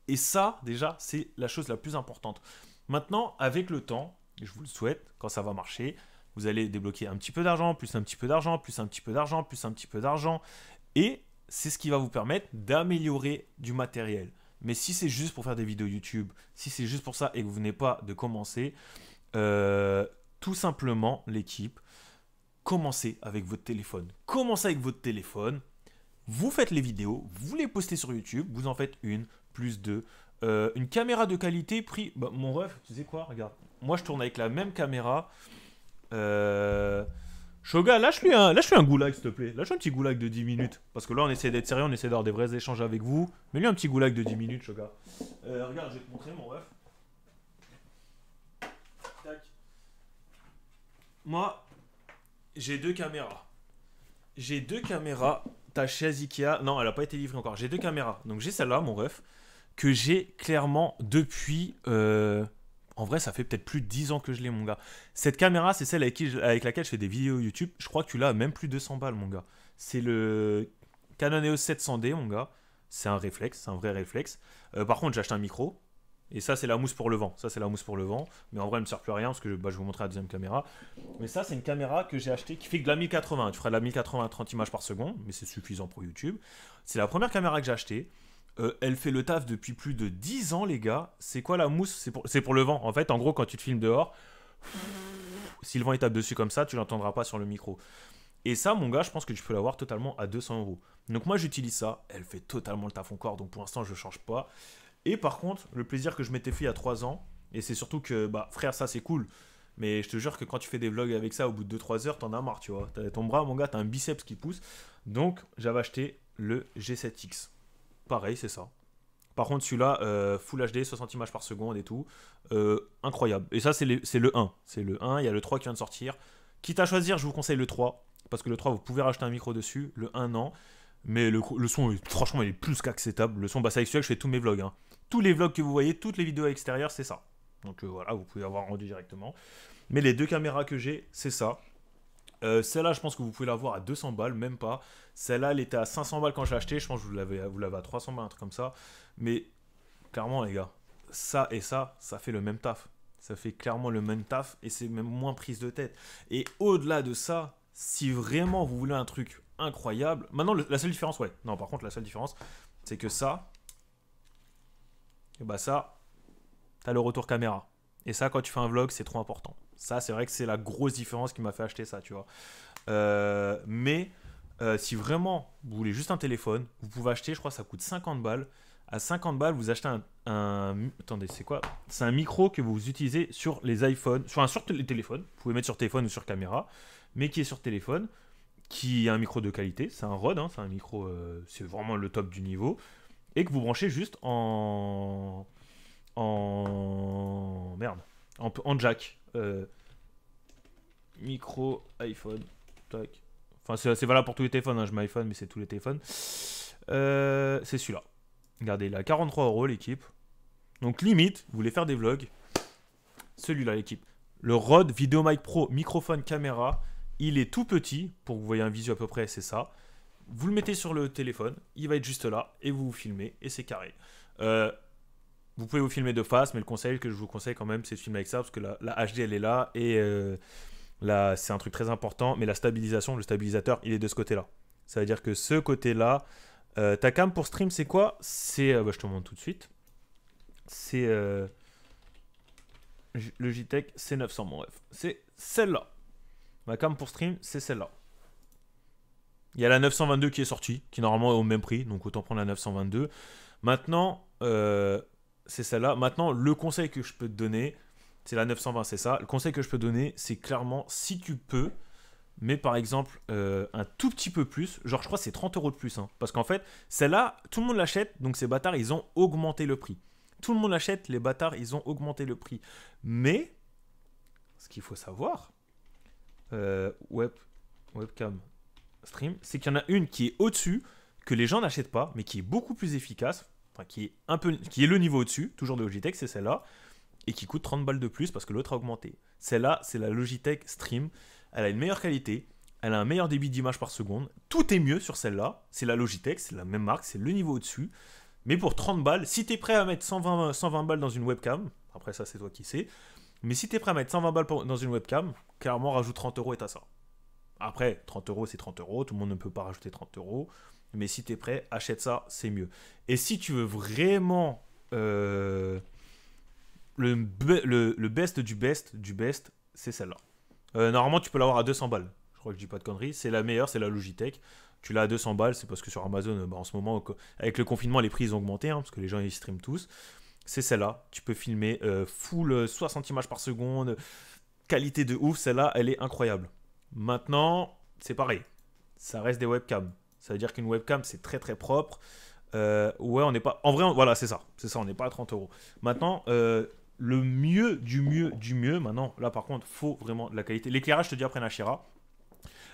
Et ça, déjà, c'est la chose la plus importante. Maintenant, avec le temps, je vous le souhaite, quand ça va marcher, vous allez débloquer un petit peu d'argent, plus un petit peu d'argent, plus un petit peu d'argent, plus un petit peu d'argent. Et c'est ce qui va vous permettre d'améliorer du matériel. Mais si c'est juste pour faire des vidéos YouTube, si c'est juste pour ça et que vous venez pas de commencer, euh, tout simplement, l'équipe, commencez avec votre téléphone. Commencez avec votre téléphone, vous faites les vidéos, vous les postez sur YouTube, vous en faites une, plus deux. Euh, une caméra de qualité, prix... Bah, mon ref, tu sais quoi, regarde. Moi, je tourne avec la même caméra. Euh... Shoga, lâche-lui un, lâche un goulag, s'il te plaît. Lâche un petit goulag de 10 minutes. Parce que là, on essaie d'être sérieux, on essaie d'avoir des vrais échanges avec vous. Mais lui un petit goulag de 10 minutes, Shoga. Euh, regarde, je vais te montrer, mon ref. Tac. Moi, j'ai deux caméras. J'ai deux caméras ta chaise Ikea. Non, elle n'a pas été livrée encore. J'ai deux caméras. Donc j'ai celle-là, mon ref, que j'ai clairement depuis. Euh, en vrai, ça fait peut-être plus de 10 ans que je l'ai, mon gars. Cette caméra, c'est celle avec, laquelle je fais des vidéos YouTube. Je crois que tu l'as même plus de 200 balles, mon gars. C'est le Canon EOS 700D, mon gars. C'est un réflexe, c'est un vrai réflexe. Euh, par contre, j'ai acheté un micro. Et ça, c'est la mousse pour le vent. Ça, c'est la mousse pour le vent. Mais en vrai, elle ne me sert plus à rien parce que bah, je vais vous montrer la deuxième caméra. Mais ça, c'est une caméra que j'ai achetée qui fait que de la 1080. Tu feras de la 1080 à 30 images par seconde, mais c'est suffisant pour YouTube. C'est la première caméra que j'ai achetée. Euh, elle fait le taf depuis plus de 10 ans, les gars. C'est quoi la mousse C'est pour, le vent. En fait, en gros, quand tu te filmes dehors, si le vent il tape dessus comme ça, tu l'entendras pas sur le micro. Et ça, mon gars, je pense que tu peux l'avoir totalement à 200 euros. Donc moi, j'utilise ça. Elle fait totalement le taf encore. Donc pour l'instant, je ne change pas. Et par contre, le plaisir que je m'étais fait il y a 3 ans, et c'est surtout que, bah, frère, ça c'est cool. Mais je te jure que quand tu fais des vlogs avec ça, au bout de 2-3 heures, t'en as marre, tu vois. T'as ton bras, mon gars, t'as un biceps qui pousse. Donc, j'avais acheté le G7X. Pareil, c'est ça. Par contre, celui-là, euh, Full HD, 60 images par seconde et tout. Euh, incroyable. Et ça, c'est le, 1. C'est le 1. Il y a le 3 qui vient de sortir. Quitte à choisir, je vous conseille le 3. Parce que le 3, vous pouvez racheter un micro dessus. Le 1, non. Mais le, son, franchement, il est plus qu'acceptable. Le son, bah, ça je fais tous mes vlogs. Hein. Tous les vlogs que vous voyez, toutes les vidéos à l'extérieur, c'est ça. Donc euh, voilà, vous pouvez avoir rendu directement. Mais les deux caméras que j'ai, c'est ça. Euh, celle-là, je pense que vous pouvez l'avoir à 200 balles, même pas. Celle-là, elle était à 500 balles quand je l'ai acheté. Je pense que vous l'avez, vous à 300 balles, un truc comme ça. Mais clairement, les gars, ça et ça, ça fait le même taf. Ça fait clairement le même taf et c'est même moins prise de tête. Et au-delà de ça, si vraiment vous voulez un truc incroyable, maintenant la seule différence, ouais, non, par contre, la seule différence, c'est que ça, et bah ça, t'as le retour caméra. Et ça, quand tu fais un vlog, c'est trop important. Ça, c'est vrai que c'est la grosse différence qui m'a fait acheter ça, tu vois. Euh, mais euh, si vraiment vous voulez juste un téléphone, vous pouvez acheter, je crois ça coûte 50 balles. À 50 balles, vous achetez un. attendez, c'est quoi C'est un micro que vous utilisez sur les iPhones, sur, sur les téléphones. Vous pouvez mettre sur téléphone ou sur caméra, mais qui est sur téléphone, qui est un micro de qualité. C'est un Rode, hein, c'est un micro, euh, c'est vraiment le top du niveau et que vous branchez juste en en merde en, jack euh, micro iPhone tac enfin c'est valable pour tous les téléphones hein. je m'iPhone mais c'est tous les téléphones euh, c'est celui-là regardez il a 43 euros l'équipe donc limite vous voulez faire des vlogs celui-là l'équipe le Rode VideoMic Pro microphone caméra il est tout petit pour que vous voyez un visu à peu près c'est ça vous le mettez sur le téléphone, il va être juste là, et vous vous filmez, et c'est carré. Euh, vous pouvez vous filmer de face, mais le conseil que je vous conseille quand même, c'est de filmer avec ça, parce que la, HD, elle est là, et euh, là, c'est un truc très important, mais la stabilisation, le stabilisateur, il est de ce côté-là. Ça veut dire que ce côté-là, euh, ta cam pour stream, c'est quoi C'est, bah, je te montre tout de suite, c'est le JTEC C900, mon ref. C'est celle-là. Ma cam pour stream, c'est celle-là. Il y a la 922 qui est sortie, qui normalement est au même prix, donc autant prendre la 922. Maintenant, euh, c'est celle-là. Maintenant, le conseil que je peux te donner, c'est la 920, c'est ça. Le conseil que je peux te donner, c'est clairement, si tu peux, mais par exemple euh, un tout petit peu plus, genre je crois c'est 30 euros de plus, hein. parce qu'en fait, celle-là, tout le monde l'achète, donc ces bâtards, ils ont augmenté le prix. Tout le monde l'achète, les bâtards, ils ont augmenté le prix. Mais, ce qu'il faut savoir, euh, web, webcam, stream, c'est qu'il y en a une qui est au-dessus, que les gens n'achètent pas, mais qui est beaucoup plus efficace, qui, est un peu, qui est le niveau au-dessus, toujours de Logitech, c'est celle-là, et qui coûte 30 balles de plus parce que l'autre a augmenté. Celle-là, c'est la Logitech Stream. Elle a une meilleure qualité, elle a un meilleur débit d'image par seconde. Tout est mieux sur celle-là. C'est la Logitech, c'est la même marque, c'est le niveau au-dessus. Mais pour 30 balles, si tu es prêt à mettre 120, 120 balles dans une webcam, après ça, c'est toi qui sais. Mais si tu es prêt à mettre 120 balles dans une webcam, clairement, rajoute 30 euros et t'as ça. Après, 30 euros, c'est 30 euros. Tout le monde ne peut pas rajouter 30 euros. Mais si tu es prêt, achète ça, c'est mieux. Et si tu veux vraiment euh, le, best du best du best, c'est celle-là. Euh, normalement, tu peux l'avoir à 200 balles. Je crois que je dis pas de conneries. C'est la meilleure, c'est la Logitech. Tu l'as à 200 balles, c'est parce que sur Amazon, euh, bah, en ce moment, avec le confinement, les prix ont augmenté, hein, parce que les gens ils streament tous. C'est celle-là. Tu peux filmer full 60 images par seconde. Qualité de ouf, celle-là, elle est incroyable. Maintenant, c'est pareil. Ça reste des webcams. Ça veut dire qu'une webcam, c'est très très propre. Euh, ouais, on n'est pas. En vrai, voilà, c'est ça. C'est ça, on n'est pas à 30 euros. Maintenant, euh, le mieux du mieux du mieux, maintenant, là par contre, faut vraiment de la qualité. L'éclairage, je te dis après Nashira.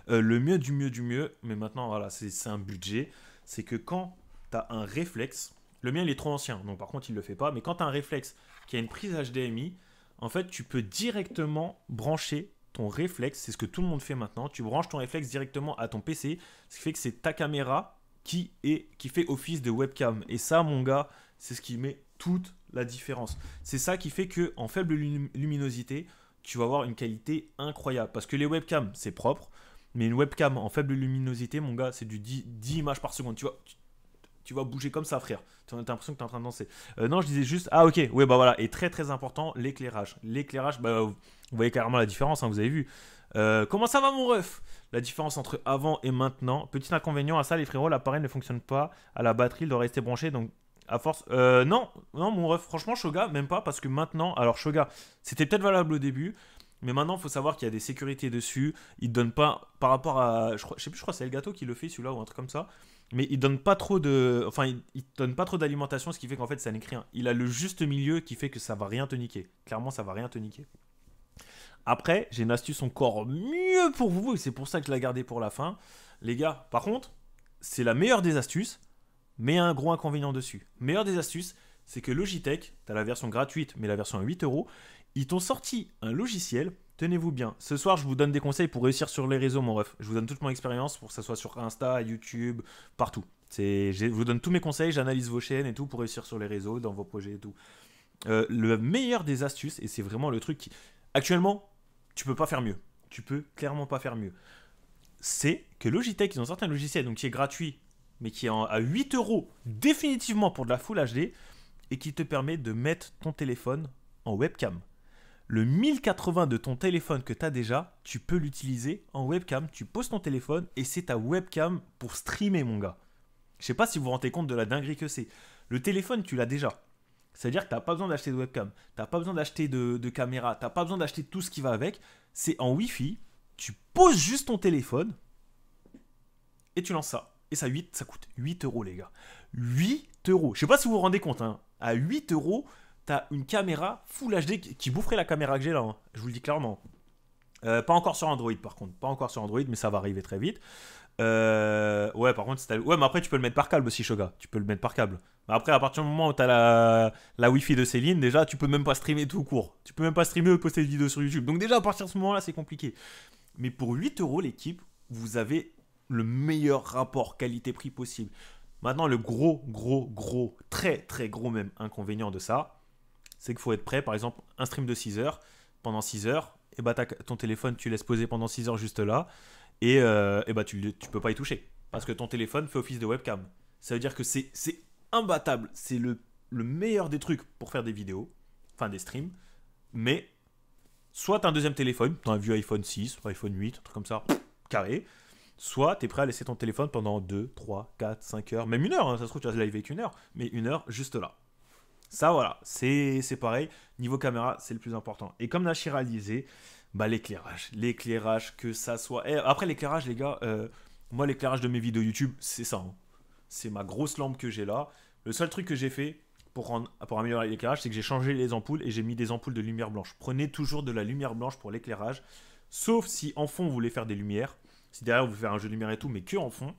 Euh, le mieux du mieux du mieux, mais maintenant, voilà, c'est un budget. C'est que quand tu as un réflexe, le mien il est trop ancien, donc par contre il le fait pas, mais quand tu as un réflexe qui a une prise HDMI, en fait, tu peux directement brancher ton réflexe, c'est ce que tout le monde fait maintenant, tu branches ton réflexe directement à ton PC, ce qui fait que c'est ta caméra qui, est, qui fait office de webcam. Et ça, mon gars, c'est ce qui met toute la différence. C'est ça qui fait que en faible luminosité, tu vas avoir une qualité incroyable. Parce que les webcams, c'est propre. Mais une webcam en faible luminosité, mon gars, c'est du 10, images par seconde. Tu vois, tu vas bouger comme ça, frère. Tu as l'impression que tu es en train de danser. Euh, non, je disais juste, ah ok, oui, bah voilà. Et très très important, l'éclairage. L'éclairage, bah, vous voyez carrément la différence, hein, vous avez vu. Euh, comment ça va, mon ref La différence entre avant et maintenant. Petit inconvénient à ça, les frérots, l'appareil ne fonctionne pas à la batterie, il doit rester branché, donc à force. Euh, non, non, mon ref, franchement, Shoga, même pas, parce que maintenant, alors Shoga, c'était peut-être valable au début, mais maintenant, il faut savoir qu'il y a des sécurités dessus. Il ne donne pas, par rapport à. Je, sais plus, je crois que c'est Elgato qui le fait, celui-là, ou un truc comme ça mais il donne pas trop de, enfin, il, donne pas trop d'alimentation, ce qui fait qu'en fait ça n'écrit rien. Il a le juste milieu qui fait que ça va rien te niquer. Clairement, ça va rien te niquer. Après, j'ai une astuce encore mieux pour vous et c'est pour ça que je l'ai gardée pour la fin, les gars. Par contre, c'est la meilleure des astuces, mais un gros inconvénient dessus. Meilleure des astuces, c'est que Logitech, tu as la version gratuite, mais la version à 8 euros, ils t'ont sorti un logiciel Tenez-vous bien. Ce soir, je vous donne des conseils pour réussir sur les réseaux, mon ref. Je vous donne toute mon expérience pour que ça soit sur Insta, YouTube, partout. je vous donne tous mes conseils, j'analyse vos chaînes et tout pour réussir sur les réseaux, dans vos projets et tout. Euh, le meilleur des astuces, et c'est vraiment le truc qui... Actuellement, tu peux pas faire mieux. Tu peux clairement pas faire mieux. C'est que Logitech, ils ont sorti un logiciel donc qui est gratuit, mais qui est à 8 euros définitivement pour de la Full HD, et qui te permet de mettre ton téléphone en webcam le 1080 de ton téléphone que tu as déjà, tu peux l'utiliser en webcam. Tu poses ton téléphone et c'est ta webcam pour streamer, mon gars. Je sais pas si vous vous rendez compte de la dinguerie que c'est. Le téléphone, tu l'as déjà. C'est-à-dire que tu n'as pas besoin d'acheter de webcam, tu pas besoin d'acheter de, caméra, tu pas besoin d'acheter tout ce qui va avec. C'est en Wi-Fi, tu poses juste ton téléphone et tu lances ça. Et ça, ça coûte 8 euros, les gars. 8 euros. Je sais pas si vous vous rendez compte, hein. à 8 euros, une caméra Full HD qui boufferait la caméra que j'ai là. Hein. Je vous le dis clairement. Euh, pas encore sur Android par contre, pas encore sur Android, mais ça va arriver très vite. Euh, ouais, par contre, ouais, mais après tu peux le mettre par câble aussi, Shoga. Tu peux le mettre par câble. Mais après, à partir du moment où t'as la la Wi-Fi de Céline, déjà, tu peux même pas streamer tout court. Tu peux même pas streamer ou poster des vidéos sur YouTube. Donc déjà, à partir de ce moment-là, c'est compliqué. Mais pour 8 euros l'équipe, vous avez le meilleur rapport qualité-prix possible. Maintenant, le gros, gros, gros, très, très gros même inconvénient de ça, c'est qu'il faut être prêt. Par exemple, un stream de 6 heures, pendant 6 heures, et bah, ton téléphone, tu laisses poser pendant 6 heures juste là, et, euh, bah, tu ne peux pas y toucher. Parce que ton téléphone fait office de webcam. Ça veut dire que c'est imbattable. C'est le, meilleur des trucs pour faire des vidéos, enfin des streams, mais soit as un deuxième téléphone, t'as un vieux iPhone 6, iPhone 8, un truc comme ça, carré. Soit tu es prêt à laisser ton téléphone pendant 2, 3, 4, 5 heures, même une heure, hein, ça se trouve, tu vas live avec une heure, mais une heure juste là. Ça, voilà, c'est pareil. Niveau caméra, c'est le plus important. Et comme la disait, bah, l'éclairage. L'éclairage, que ça soit. après, l'éclairage, les gars, euh, moi, l'éclairage de mes vidéos YouTube, c'est ça. Hein. C'est ma grosse lampe que j'ai là. Le seul truc que j'ai fait pour, rendre, pour améliorer l'éclairage, c'est que j'ai changé les ampoules et j'ai mis des ampoules de lumière blanche. Prenez toujours de la lumière blanche pour l'éclairage. Sauf si en fond, vous voulez faire des lumières. Si derrière, vous voulez faire un jeu de lumière et tout, mais que en fond.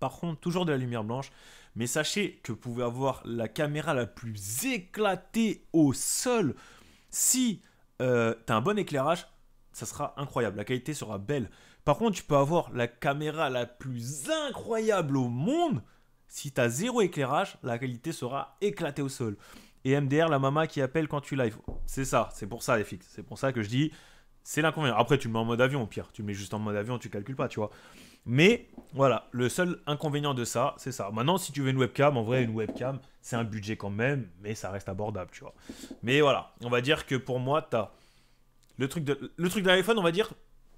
Par contre, toujours de la lumière blanche. Mais sachez que vous pouvez avoir la caméra la plus éclatée au sol. Si euh, tu as un bon éclairage, ça sera incroyable. La qualité sera belle. Par contre, tu peux avoir la caméra la plus incroyable au monde. Si tu as zéro éclairage, la qualité sera éclatée au sol. Et MDR, la maman qui appelle quand tu live. C'est ça, c'est pour ça les C'est pour ça que je dis, c'est l'inconvénient. Après, tu le mets en mode avion, au pire. Tu mets juste en mode avion, tu calcules pas, tu vois. Mais voilà, le seul inconvénient de ça, c'est ça. Maintenant, si tu veux une webcam, en vrai, une webcam, c'est un budget quand même, mais ça reste abordable, tu vois. Mais voilà, on va dire que pour moi, t'as le truc de, le truc de l'iPhone, on va dire,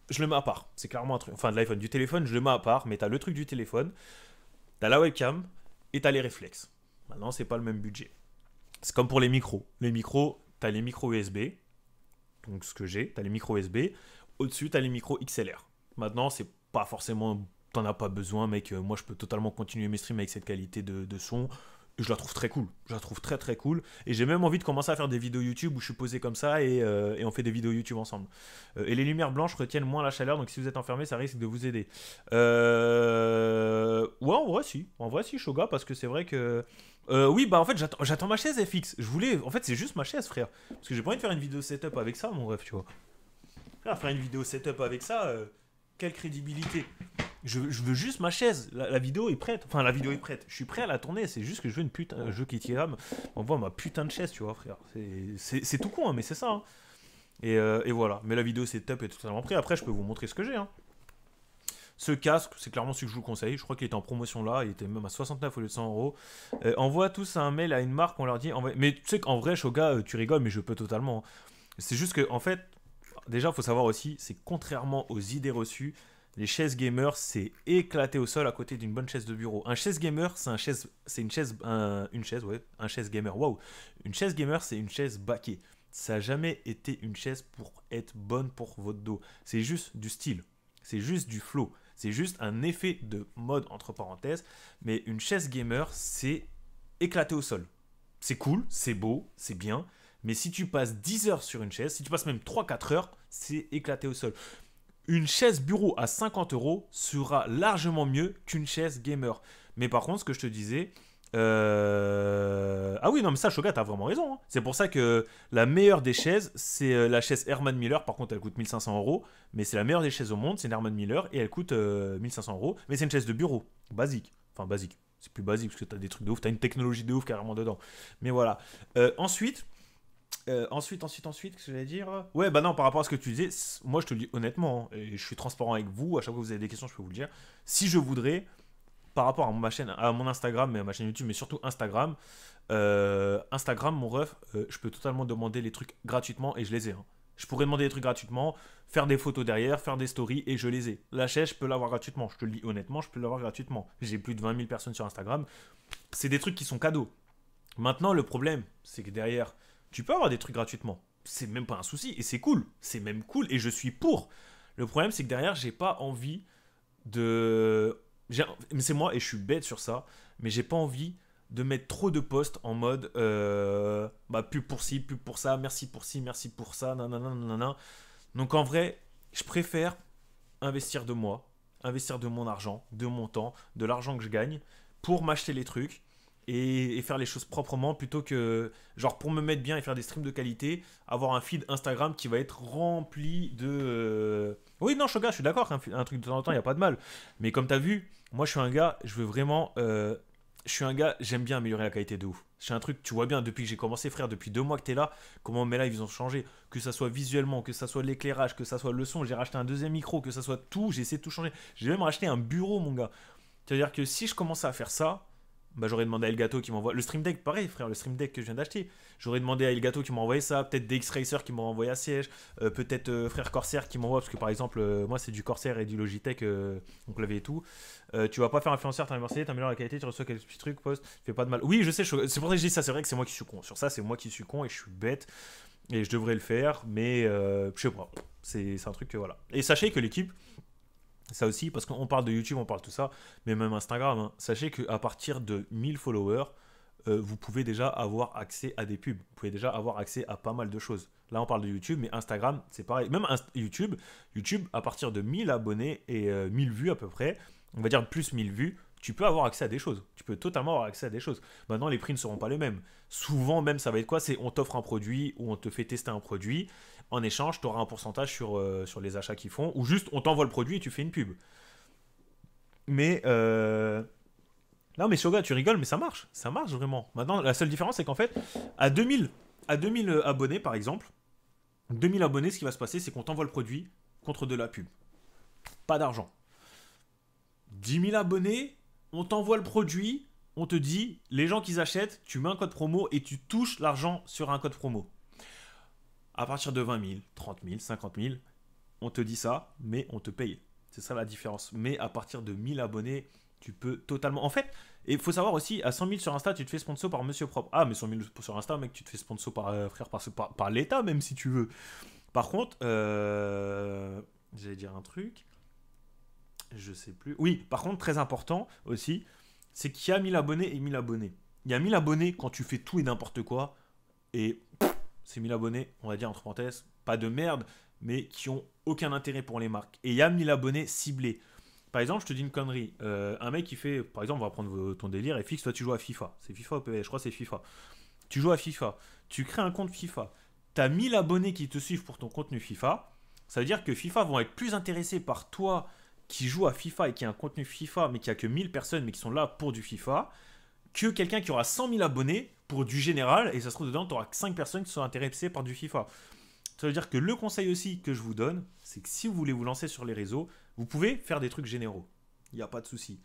je le mets à part. C'est clairement un truc. Enfin, de l'iPhone, du téléphone, je le mets à part, mais t'as le truc du téléphone, t'as la webcam et t'as les réflexes. Maintenant, c'est pas le même budget. C'est comme pour les micros. Les micros, t'as les micros USB, donc ce que j'ai, tu as les micros USB, au-dessus tu as les micros XLR. Maintenant, c'est pas forcément t'en as pas besoin, mec. Euh, moi, je peux totalement continuer mes streams avec cette qualité de son je la trouve très cool. Je la trouve très très cool. Et j'ai même envie de commencer à faire des vidéos YouTube où je suis posé comme ça et, euh, on fait des vidéos YouTube ensemble. Euh, et les lumières blanches retiennent moins la chaleur, donc si vous êtes enfermé, ça risque de vous aider. Euh... Ouais, en vrai, si. En vrai, si, Shoga, parce que c'est vrai que. Euh, oui, bah en fait, j'attends ma chaise FX. Je voulais. En fait, c'est juste ma chaise, frère. Parce que j'ai pas envie de faire une vidéo setup avec ça, mon ref, tu vois. Frère, faire une vidéo setup avec ça, quelle crédibilité je, veux juste ma chaise. La, vidéo est prête. Enfin, la vidéo est prête. Je suis prêt à la tourner. C'est juste que je veux une putain. Je veux On envoie ma putain de chaise, tu vois, frère. C'est tout con, hein, mais c'est ça. Hein. Euh, et, voilà. Mais la vidéo, c'est top et totalement prêt. Après, je peux vous montrer ce que j'ai. Hein. Ce casque, c'est clairement celui que je vous conseille. Je crois qu'il était en promotion là. Il était même à 69 au lieu de 100 euros. Euh, envoie tous un mail à une marque. On leur dit. Mais tu sais qu'en vrai, Shoga, euh, tu rigoles, mais je peux totalement. C'est juste que, en fait, déjà, il faut savoir aussi, c'est contrairement aux idées reçues. Les chaises gamers, c'est éclaté au sol à côté d'une bonne chaise de bureau. Un chaise gamer, c'est une chaise, une chaise, ouais, un chaise gamer. Waouh, une chaise gamer, c'est une chaise baquée. Ça n'a jamais été une chaise pour être bonne pour votre dos. C'est juste du style, c'est juste du flow, c'est juste un effet de mode entre parenthèses. Mais une chaise gamer, c'est éclaté au sol. C'est cool, c'est beau, c'est bien. Mais si tu passes 10 heures sur une chaise, si tu passes même 3-4 heures, c'est éclaté au sol. Une chaise bureau à 50 euros sera largement mieux qu'une chaise gamer. Mais par contre, ce que je te disais, euh, Ah oui, non, mais ça, Shoga, t'as vraiment raison. Hein. C'est pour ça que la meilleure des chaises, c'est euh, la chaise Herman Miller. Par contre, elle coûte 1500 euros. Mais c'est la meilleure des chaises au monde, c'est une Herman Miller. Et elle coûte 1500 euh, euros. Mais c'est une chaise de bureau, basique. Enfin, basique. C'est plus basique parce que t'as des trucs de ouf. T'as une technologie de ouf carrément dedans. Mais voilà. ensuite, euh, ensuite, ensuite, ensuite, qu'est-ce que j'allais dire Ouais, bah non, par rapport à ce que tu disais, moi je te le dis honnêtement, hein, et je suis transparent avec vous, à chaque fois que vous avez des questions, je peux vous le dire. Si je voudrais, par rapport à ma chaîne, à mon Instagram, mais à ma chaîne YouTube, mais surtout Instagram, euh, Instagram, mon ref, euh, je peux totalement demander les trucs gratuitement et je les ai. Hein. Je pourrais demander des trucs gratuitement, faire des photos derrière, faire des stories et je les ai. La chaîne, je peux l'avoir gratuitement. Je te le dis honnêtement, je peux l'avoir gratuitement. J'ai plus de 20 000 personnes sur Instagram. C'est des trucs qui sont cadeaux. Maintenant, le problème, c'est que derrière, tu peux avoir des trucs gratuitement. C'est même pas un souci et c'est cool. C'est même cool et je suis pour. Le problème, c'est que derrière, j'ai pas envie de. Mais C'est moi et je suis bête sur ça, mais j'ai pas envie de mettre trop de postes en mode euh, bah, pub pour ci, pub pour ça, merci pour ci, merci pour ça, nanana, nanana. Donc en vrai, je préfère investir de moi, investir de mon argent, de mon temps, de l'argent que je gagne pour m'acheter les trucs et, faire les choses proprement plutôt que, genre, pour me mettre bien et faire des streams de qualité, avoir un feed Instagram qui va être rempli de. Euh, oui, non, Shoga, je suis d'accord un truc de temps en temps, il n'y a pas de mal. Mais comme tu as vu, moi, je suis un gars, je veux vraiment. Euh, je suis un gars, j'aime bien améliorer la qualité de ouf. C'est un truc, tu vois bien, depuis que j'ai commencé, frère, depuis deux mois que tu es là, comment mes lives ils ont changé. Que ça soit visuellement, que ça soit l'éclairage, que ça soit le son, j'ai racheté un deuxième micro, que ça soit tout, j'ai essayé de tout changer. J'ai même racheté un bureau, mon gars. C'est-à-dire que si je commençais à faire ça, bah, j'aurais demandé à Elgato qui m'envoie. Le Stream Deck, pareil, frère, le Stream Deck que je viens d'acheter. J'aurais demandé à Elgato qui m'envoie ça, peut-être DX Racer qui m'envoie envoyé siège, euh, peut-être euh, frère Corsair qui m'envoie, parce que par exemple, euh, moi c'est du Corsair et du Logitech, mon clavier et tout. tu vas pas faire influenceur, t'as un Mercedes, t'améliores la qualité, tu reçois quelques petits trucs, post, fais pas de mal. Oui, je sais, c'est pour ça que je dis ça, c'est vrai que c'est moi qui suis con. Sur ça, c'est moi qui suis con et je suis bête. Et je devrais le faire, mais je sais pas. C'est un truc que voilà. Et sachez que l'équipe, ça aussi, parce qu'on parle de YouTube, on parle tout ça, mais même Instagram, hein. sachez qu'à partir de 1000 followers, euh, vous pouvez déjà avoir accès à des pubs, vous pouvez déjà avoir accès à pas mal de choses. Là, on parle de YouTube, mais Instagram, c'est pareil. Même YouTube, YouTube, à partir de 1000 abonnés et 1000 euh, vues à peu près, on va dire plus 1000 vues, tu peux avoir accès à des choses. Tu peux totalement avoir accès à des choses. Maintenant, les prix ne seront pas les mêmes. Souvent, même, ça va être quoi C'est on t'offre un produit ou on te fait tester un produit. En échange, tu auras un pourcentage sur, euh, sur les achats qu'ils font. Ou juste, on t'envoie le produit et tu fais une pub. Mais. Euh, non, mais Shoga, tu rigoles, mais ça marche. Ça marche vraiment. Maintenant, la seule différence, c'est qu'en fait, à 2000, à 2000 euh, abonnés, par exemple, 2000 abonnés, ce qui va se passer, c'est qu'on t'envoie le produit contre de la pub. Pas d'argent. 10 000 abonnés, on t'envoie le produit, on te dit, les gens qu'ils achètent, tu mets un code promo et tu touches l'argent sur un code promo. À partir de 20 000, 30 000, 50 000, on te dit ça, mais on te paye. C'est ça la différence. Mais à partir de 1000 abonnés, tu peux totalement. En fait, il faut savoir aussi, à 100 000 sur Insta, tu te fais sponsor par Monsieur Propre. Ah, mais 100 000 sur Insta, mec, tu te fais sponsor par euh, frère, par l'État, même si tu veux. Par contre, euh, j'allais dire un truc. Je sais plus. Oui, par contre, très important aussi, c'est qu'il y a 1000 abonnés et 1000 abonnés. Il y a 1000 abonnés quand tu fais tout et n'importe quoi. Et c'est 1000 abonnés, on va dire entre parenthèses, pas de merde, mais qui ont aucun intérêt pour les marques. Et il y a 1000 abonnés ciblés. Par exemple, je te dis une connerie. Euh, un mec qui fait, par exemple, on va prendre ton délire et fixe, toi tu joues à FIFA. C'est FIFA ou Je crois que c'est FIFA. Tu joues à FIFA. Tu crées un compte FIFA. Tu as 1000 abonnés qui te suivent pour ton contenu FIFA. Ça veut dire que FIFA vont être plus intéressés par toi qui joue à FIFA et qui a un contenu FIFA, mais qui a que 1000 personnes, mais qui sont là pour du FIFA, que quelqu'un qui aura 100 000 abonnés pour du général, et ça se trouve dedans, tu que 5 personnes qui sont intéressées par du FIFA. Ça veut dire que le conseil aussi que je vous donne, c'est que si vous voulez vous lancer sur les réseaux, vous pouvez faire des trucs généraux. Il n'y a pas de souci.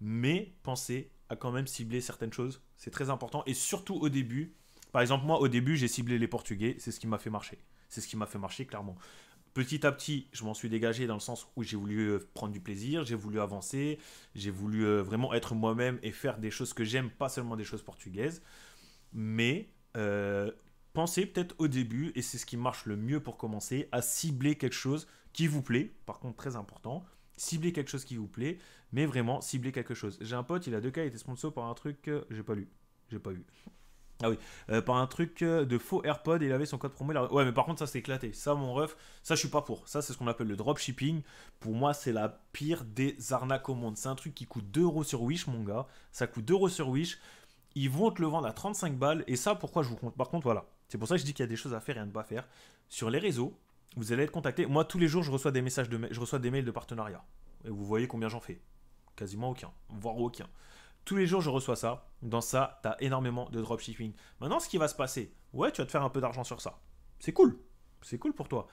Mais pensez à quand même cibler certaines choses. C'est très important. Et surtout au début. Par exemple, moi, au début, j'ai ciblé les Portugais. C'est ce qui m'a fait marcher. C'est ce qui m'a fait marcher, clairement petit à petit, je m'en suis dégagé dans le sens où j'ai voulu euh, prendre du plaisir, j'ai voulu avancer, j'ai voulu euh, vraiment être moi-même et faire des choses que j'aime, pas seulement des choses portugaises. Mais euh, pensez peut-être au début, et c'est ce qui marche le mieux pour commencer, à cibler quelque chose qui vous plaît, par contre très important, cibler quelque chose qui vous plaît, mais vraiment cibler quelque chose. J'ai un pote, il a deux cas, il était sponsor par un truc que j'ai pas lu, j'ai pas lu. Ah oui, euh, par un truc euh, de faux AirPod, il avait son code promo. Ouais, mais par contre, ça s'est éclaté. Ça, mon ref, ça je suis pas pour. Ça, c'est ce qu'on appelle le dropshipping. Pour moi, c'est la pire des arnaques au monde. C'est un truc qui coûte 2 euros sur Wish, mon gars. Ça coûte 2 euros sur Wish. Ils vont te le vendre à 35 balles. Et ça, pourquoi je vous compte Par contre, voilà. C'est pour ça que je dis qu'il y a des choses à faire et à ne pas faire. Sur les réseaux, vous allez être contacté. Moi, tous les jours, je reçois des messages de je reçois des mails de partenariat. Et vous voyez combien j'en fais. Quasiment aucun, voire aucun. Tous les jours, je reçois ça. Dans ça, tu as énormément de dropshipping. Maintenant, ce qui va se passer, ouais, tu vas te faire un peu d'argent sur ça. C'est cool. C'est cool pour toi.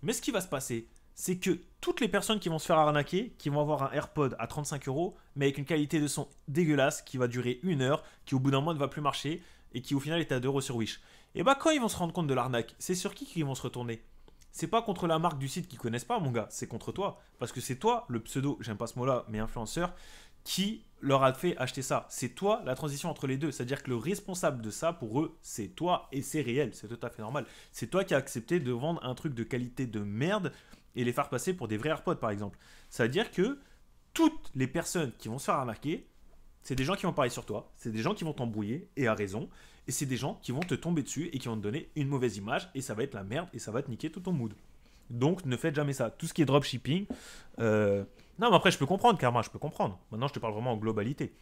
Mais ce qui va se passer, c'est que toutes les personnes qui vont se faire arnaquer, qui vont avoir un AirPod à 35 euros, mais avec une qualité de son dégueulasse, qui va durer une heure, qui au bout d'un mois ne va plus marcher, et qui au final est à 2 euros sur Wish. Et eh bah ben, quand ils vont se rendre compte de l'arnaque, c'est sur qui qu'ils vont se retourner C'est pas contre la marque du site qu'ils connaissent pas, mon gars, c'est contre toi. Parce que c'est toi, le pseudo, j'aime pas ce mot-là, mais influenceur, qui leur a fait acheter ça. C'est toi la transition entre les deux. C'est-à-dire que le responsable de ça, pour eux, c'est toi et c'est réel. C'est tout à fait normal. C'est toi qui as accepté de vendre un truc de qualité de merde et les faire passer pour des vrais AirPods, par exemple. C'est-à-dire que toutes les personnes qui vont se faire remarquer, c'est des gens qui vont parler sur toi, c'est des gens qui vont t'embrouiller, et à raison, et c'est des gens qui vont te tomber dessus et qui vont te donner une mauvaise image, et ça va être la merde, et ça va te niquer tout ton mood. Donc ne faites jamais ça. Tout ce qui est dropshipping, euh, non, mais après, je peux comprendre, Karma, je peux comprendre. Maintenant, je te parle vraiment en globalité.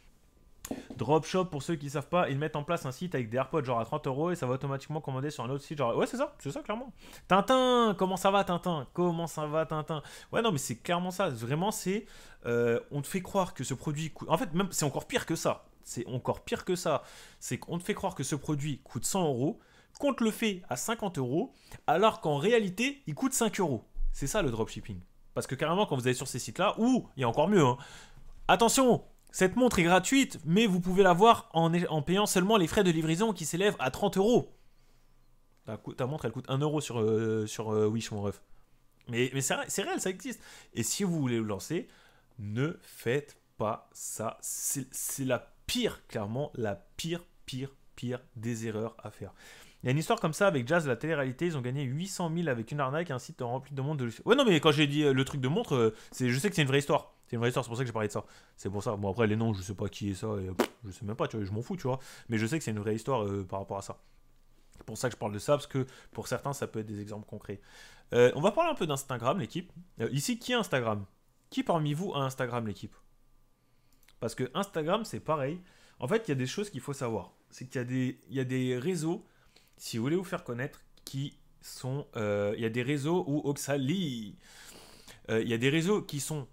Dropshop, pour ceux qui savent pas, ils mettent en place un site avec des AirPods genre à 30 euros et ça va automatiquement commander sur un autre site. Genre... Ouais, c'est ça, c'est ça, clairement. Tintin, comment ça va, Tintin Comment ça va, Tintin Ouais, non, mais c'est clairement ça. Vraiment, c'est. Euh, on te fait croire que ce produit. Coûte... En fait, même, c'est encore pire que ça. C'est encore pire que ça. C'est qu'on te fait croire que ce produit coûte 100 euros, qu'on le fait à 50 euros, alors qu'en réalité, il coûte 5 euros. C'est ça le dropshipping. Parce que carrément, quand vous allez sur ces sites-là, ou il y a encore mieux, hein. attention, cette montre est gratuite, mais vous pouvez l'avoir en, en payant seulement les frais de livraison qui s'élèvent à 30 euros. Ta, montre, elle coûte 1 euro sur, euh, euh, Wish, mon ref. Mais, mais c'est réel, ça existe. Et si vous voulez vous lancer, ne faites pas ça. C'est la pire, clairement, la pire, pire, pire des erreurs à faire. Il y a une histoire comme ça avec Jazz, la télé-réalité, ils ont gagné 800 000 avec une arnaque, un site rempli de monde de Ouais, non, mais quand j'ai dit euh, le truc de montre, euh, c'est, je sais que c'est une vraie histoire. C'est une vraie histoire, c'est pour ça que j'ai parlé de ça. C'est pour ça. Bon, après, les noms, je sais pas qui est ça, et, je sais même pas, tu vois, je m'en fous, tu vois. Mais je sais que c'est une vraie histoire euh, par rapport à ça. C'est pour ça que je parle de ça, parce que pour certains, ça peut être des exemples concrets. on va parler un peu d'Instagram, l'équipe. ici, qui a Instagram Qui parmi vous a Instagram, l'équipe Parce que Instagram, c'est pareil. En fait, il y a des choses qu'il faut savoir. C'est qu'il y, des, il y a des réseaux si vous voulez vous faire connaître, qui sont. Euh, il y a des réseaux où Oxali. Euh, il y a des réseaux qui sont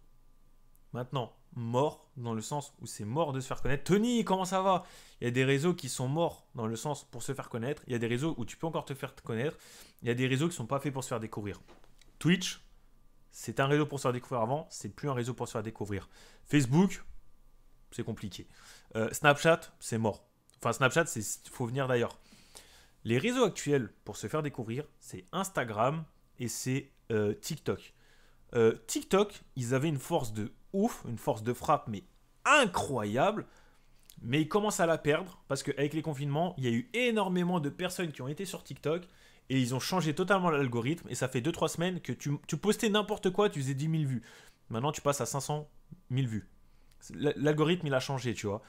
maintenant morts, dans le sens où c'est mort de se faire connaître. Tony, comment ça va Il y a des réseaux qui sont morts, dans le sens pour se faire connaître. Il y a des réseaux où tu peux encore te faire connaître. Il y a des réseaux qui ne sont pas faits pour se faire découvrir. Twitch, c'est un réseau pour se faire découvrir avant, c'est plus un réseau pour se faire découvrir. Facebook, c'est compliqué. Euh, Snapchat, c'est mort. Enfin, Snapchat, c'est faut venir d'ailleurs. Les réseaux actuels pour se faire découvrir, c'est Instagram et c'est euh, TikTok. Euh, TikTok, ils avaient une force de ouf, une force de frappe, mais incroyable. Mais ils commencent à la perdre parce qu'avec les confinements, il y a eu énormément de personnes qui ont été sur TikTok et ils ont changé totalement l'algorithme. Et ça fait 2-3 semaines que tu, tu postais n'importe quoi, tu faisais 10 000 vues. Maintenant, tu passes à 500 000 vues. L'algorithme, il a changé, tu vois.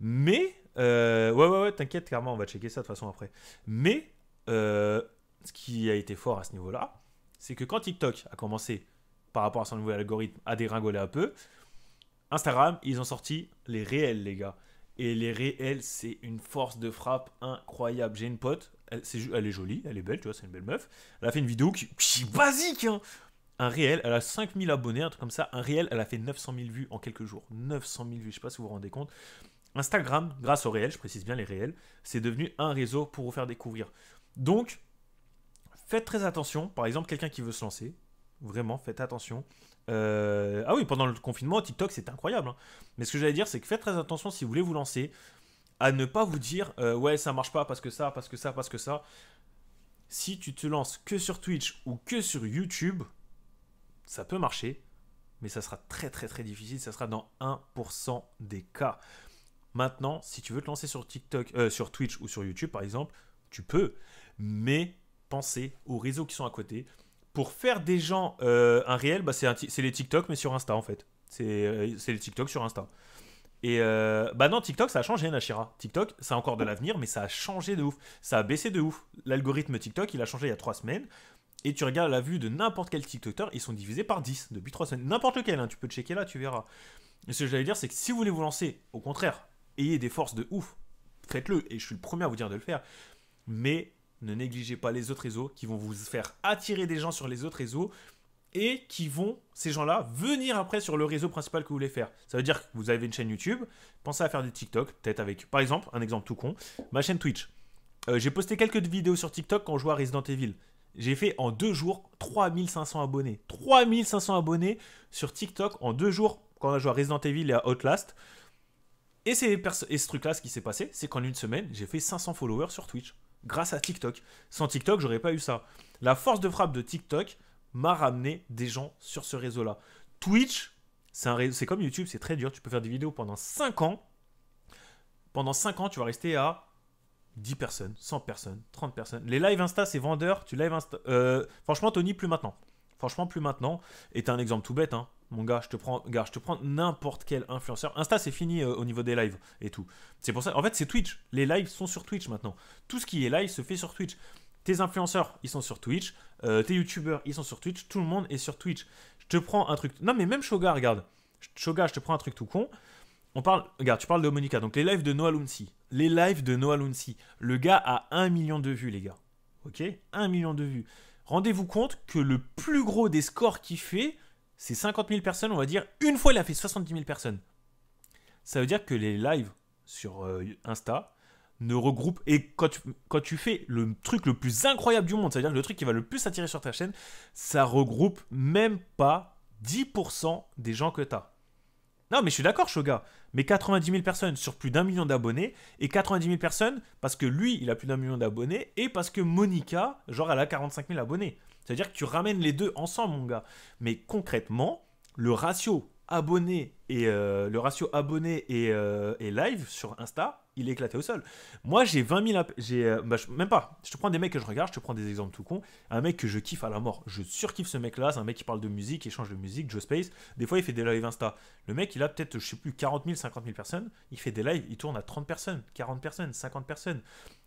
Mais euh, ouais, ouais, ouais, t'inquiète, clairement, on va checker ça de toute façon après. Mais euh, ce qui a été fort à ce niveau-là, c'est que quand TikTok a commencé, par rapport à son nouvel algorithme, à dégringoler un peu, Instagram, ils ont sorti les réels, les gars. Et les réels, c'est une force de frappe incroyable. J'ai une pote, elle, est, elle est jolie, elle est belle, tu vois, c'est une belle meuf. Elle a fait une vidéo qui, est basique, hein. un réel, elle a 5000 abonnés, un truc comme ça. Un réel, elle a fait 900 000 vues en quelques jours. 900 000 vues, je sais pas si vous vous rendez compte. Instagram, grâce aux réels, je précise bien les réels, c'est devenu un réseau pour vous faire découvrir. Donc, faites très attention. Par exemple, quelqu'un qui veut se lancer, vraiment, faites attention. Euh, ah oui, pendant le confinement, TikTok, c'était incroyable. Hein. Mais ce que j'allais dire, c'est que faites très attention si vous voulez vous lancer à ne pas vous dire euh, ouais, ça marche pas parce que ça, parce que ça, parce que ça. Si tu te lances que sur Twitch ou que sur YouTube, ça peut marcher, mais ça sera très très très difficile, ça sera dans 1% des cas. Maintenant, si tu veux te lancer sur TikTok, euh, sur Twitch ou sur YouTube par exemple, tu peux, mais pensez aux réseaux qui sont à côté. Pour faire des gens euh, un réel, bah, c'est les TikTok mais sur Insta en fait. C'est euh, les TikTok sur Insta. Et bah non, TikTok, ça a changé, Nashira. TikTok, ça a encore de l'avenir, mais ça a changé de ouf. Ça a baissé de ouf. L'algorithme TikTok, il a changé il y a trois semaines. Et tu regardes la vue de n'importe quel TikToker, ils sont divisés par 10 depuis trois semaines. N'importe lequel, hein, tu peux checker là, tu verras. Et ce que j'allais dire, c'est que si vous voulez vous lancer, au contraire, ayez des forces de ouf, faites-le, et je suis le premier à vous dire de le faire. Mais ne négligez pas les autres réseaux qui vont vous faire attirer des gens sur les autres réseaux et qui vont, ces gens-là, venir après sur le réseau principal que vous voulez faire. Ça veut dire que vous avez une chaîne YouTube, pensez à faire du TikTok, peut-être avec, par exemple, un exemple tout con, ma chaîne Twitch. Euh, j'ai posté quelques vidéos sur TikTok quand je jouais à Resident Evil. J'ai fait en deux jours 3500 abonnés. 3500 abonnés sur TikTok en deux jours quand on a joué à Resident Evil et à Outlast. Et, ce truc-là, ce qui s'est passé, c'est qu'en une semaine, j'ai fait 500 followers sur Twitch, grâce à TikTok. Sans TikTok, j'aurais pas eu ça. La force de frappe de TikTok m'a ramené des gens sur ce réseau-là. Twitch, c'est comme YouTube, c'est très dur. Tu peux faire des vidéos pendant 5 ans. Pendant 5 ans, tu vas rester à 10 personnes, 100 personnes, 30 personnes. Les live Insta, c'est vendeur. Tu live Insta. Euh, franchement, Tony, plus maintenant. Franchement, plus maintenant. Et un exemple tout bête. Hein. Mon gars, je te prends, gars, je te prends n'importe quel influenceur. Insta, c'est fini euh, au niveau des lives et tout. C'est pour ça. En fait, c'est Twitch. Les lives sont sur Twitch maintenant. Tout ce qui est live se fait sur Twitch. Tes influenceurs, ils sont sur Twitch. Euh, tes youtubeurs, ils sont sur Twitch. Tout le monde est sur Twitch. Je te prends un truc. Non, mais même Shoga, regarde. Shoga, je te prends un truc tout con. On parle, regarde, tu parles de Monica. Donc les lives de Noah Lunsi. Les lives de Noah Lunsi. Le gars a un million de vues, les gars. Ok Un million de vues. Rendez-vous compte que le plus gros des scores qu'il fait, c'est 50 000 personnes, on va dire, une fois il a fait 70 000 personnes. Ça veut dire que les lives sur euh, Insta ne regroupent, et quand tu, quand tu fais le truc le plus incroyable du monde, ça veut dire le truc qui va le plus attirer sur ta chaîne, ça regroupe même pas 10% des gens que tu as. Non, mais je suis d'accord, Shoga. Mais 90 000 personnes sur plus d'un million d'abonnés, et 90 000 personnes parce que lui, il a plus d'un million d'abonnés, et parce que Monica, genre, elle a 45 000 abonnés. C'est-à-dire que tu ramènes les deux ensemble, mon gars. Mais concrètement, le ratio abonné et euh, le ratio abonné euh, live sur Insta, il est éclaté au sol. Moi, j'ai 20 000. J'ai, euh, bah, même pas. Je te prends des mecs que je regarde, je te prends des exemples tout con. Un mec que je kiffe à la mort. Je surkiffe ce mec-là. C'est un mec qui parle de musique, échange de musique, Joe Space. Des fois, il fait des lives Insta. Le mec, il a peut-être, je sais plus, 40 000, 50 000 personnes. Il fait des lives, il tourne à 30 personnes, 40 personnes, 50 personnes.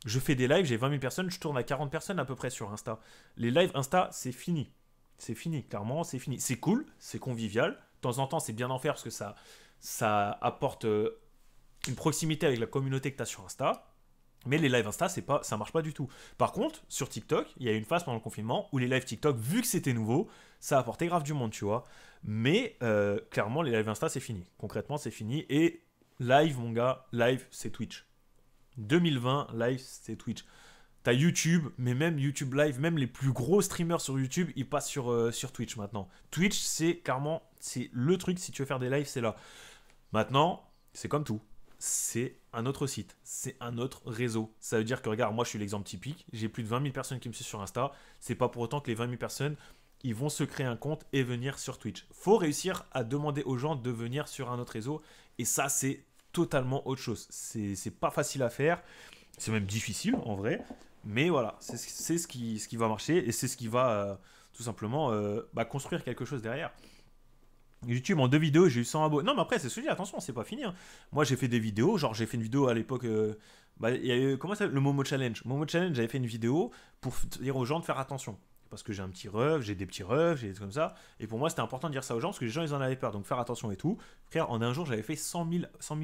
Je fais des lives, j'ai 20 000 personnes, je tourne à 40 personnes à peu près sur Insta. Les lives Insta, c'est fini. C'est fini, clairement, c'est fini. C'est cool, c'est convivial. De temps en temps, c'est bien d'en faire parce que ça, ça apporte. Euh, une proximité avec la communauté que tu as sur Insta. Mais les lives Insta, c'est pas, ça marche pas du tout. Par contre, sur TikTok, il y a eu une phase pendant le confinement où les lives TikTok, vu que c'était nouveau, ça a apporté grave du monde, tu vois. Mais euh, clairement, les lives Insta, c'est fini. Concrètement, c'est fini. Et live, mon gars, live, c'est Twitch. 2020, live, c'est Twitch. T'as YouTube, mais même YouTube Live, même les plus gros streamers sur YouTube, ils passent sur, euh, sur Twitch maintenant. Twitch, c'est clairement, c'est le truc, si tu veux faire des lives, c'est là. Maintenant, c'est comme tout c'est un autre site, c'est un autre réseau. Ça veut dire que, regarde, moi je suis l'exemple typique, j'ai plus de 20 000 personnes qui me suivent sur Insta, c'est pas pour autant que les 20 000 personnes, ils vont se créer un compte et venir sur Twitch. Faut réussir à demander aux gens de venir sur un autre réseau, et ça c'est totalement autre chose. C'est pas facile à faire, c'est même difficile en vrai, mais voilà, c'est ce qui, ce qui va marcher, et c'est ce qui va euh, tout simplement euh, bah, construire quelque chose derrière. YouTube en deux vidéos, j'ai eu 100 abos. Non, mais après, c'est ce que je dis, attention, c'est pas fini. Hein. Moi, j'ai fait des vidéos, genre, j'ai fait une vidéo à l'époque. Euh, bah, il y a eu, comment ça Le Momo Challenge. Momo Challenge, j'avais fait une vidéo pour dire aux gens de faire attention. Parce que j'ai un petit rêve, j'ai des petits rêves, j'ai des trucs comme ça. Et pour moi, c'était important de dire ça aux gens parce que les gens, ils en avaient peur. Donc, faire attention et tout. Frère, en un jour, j'avais fait 100 000,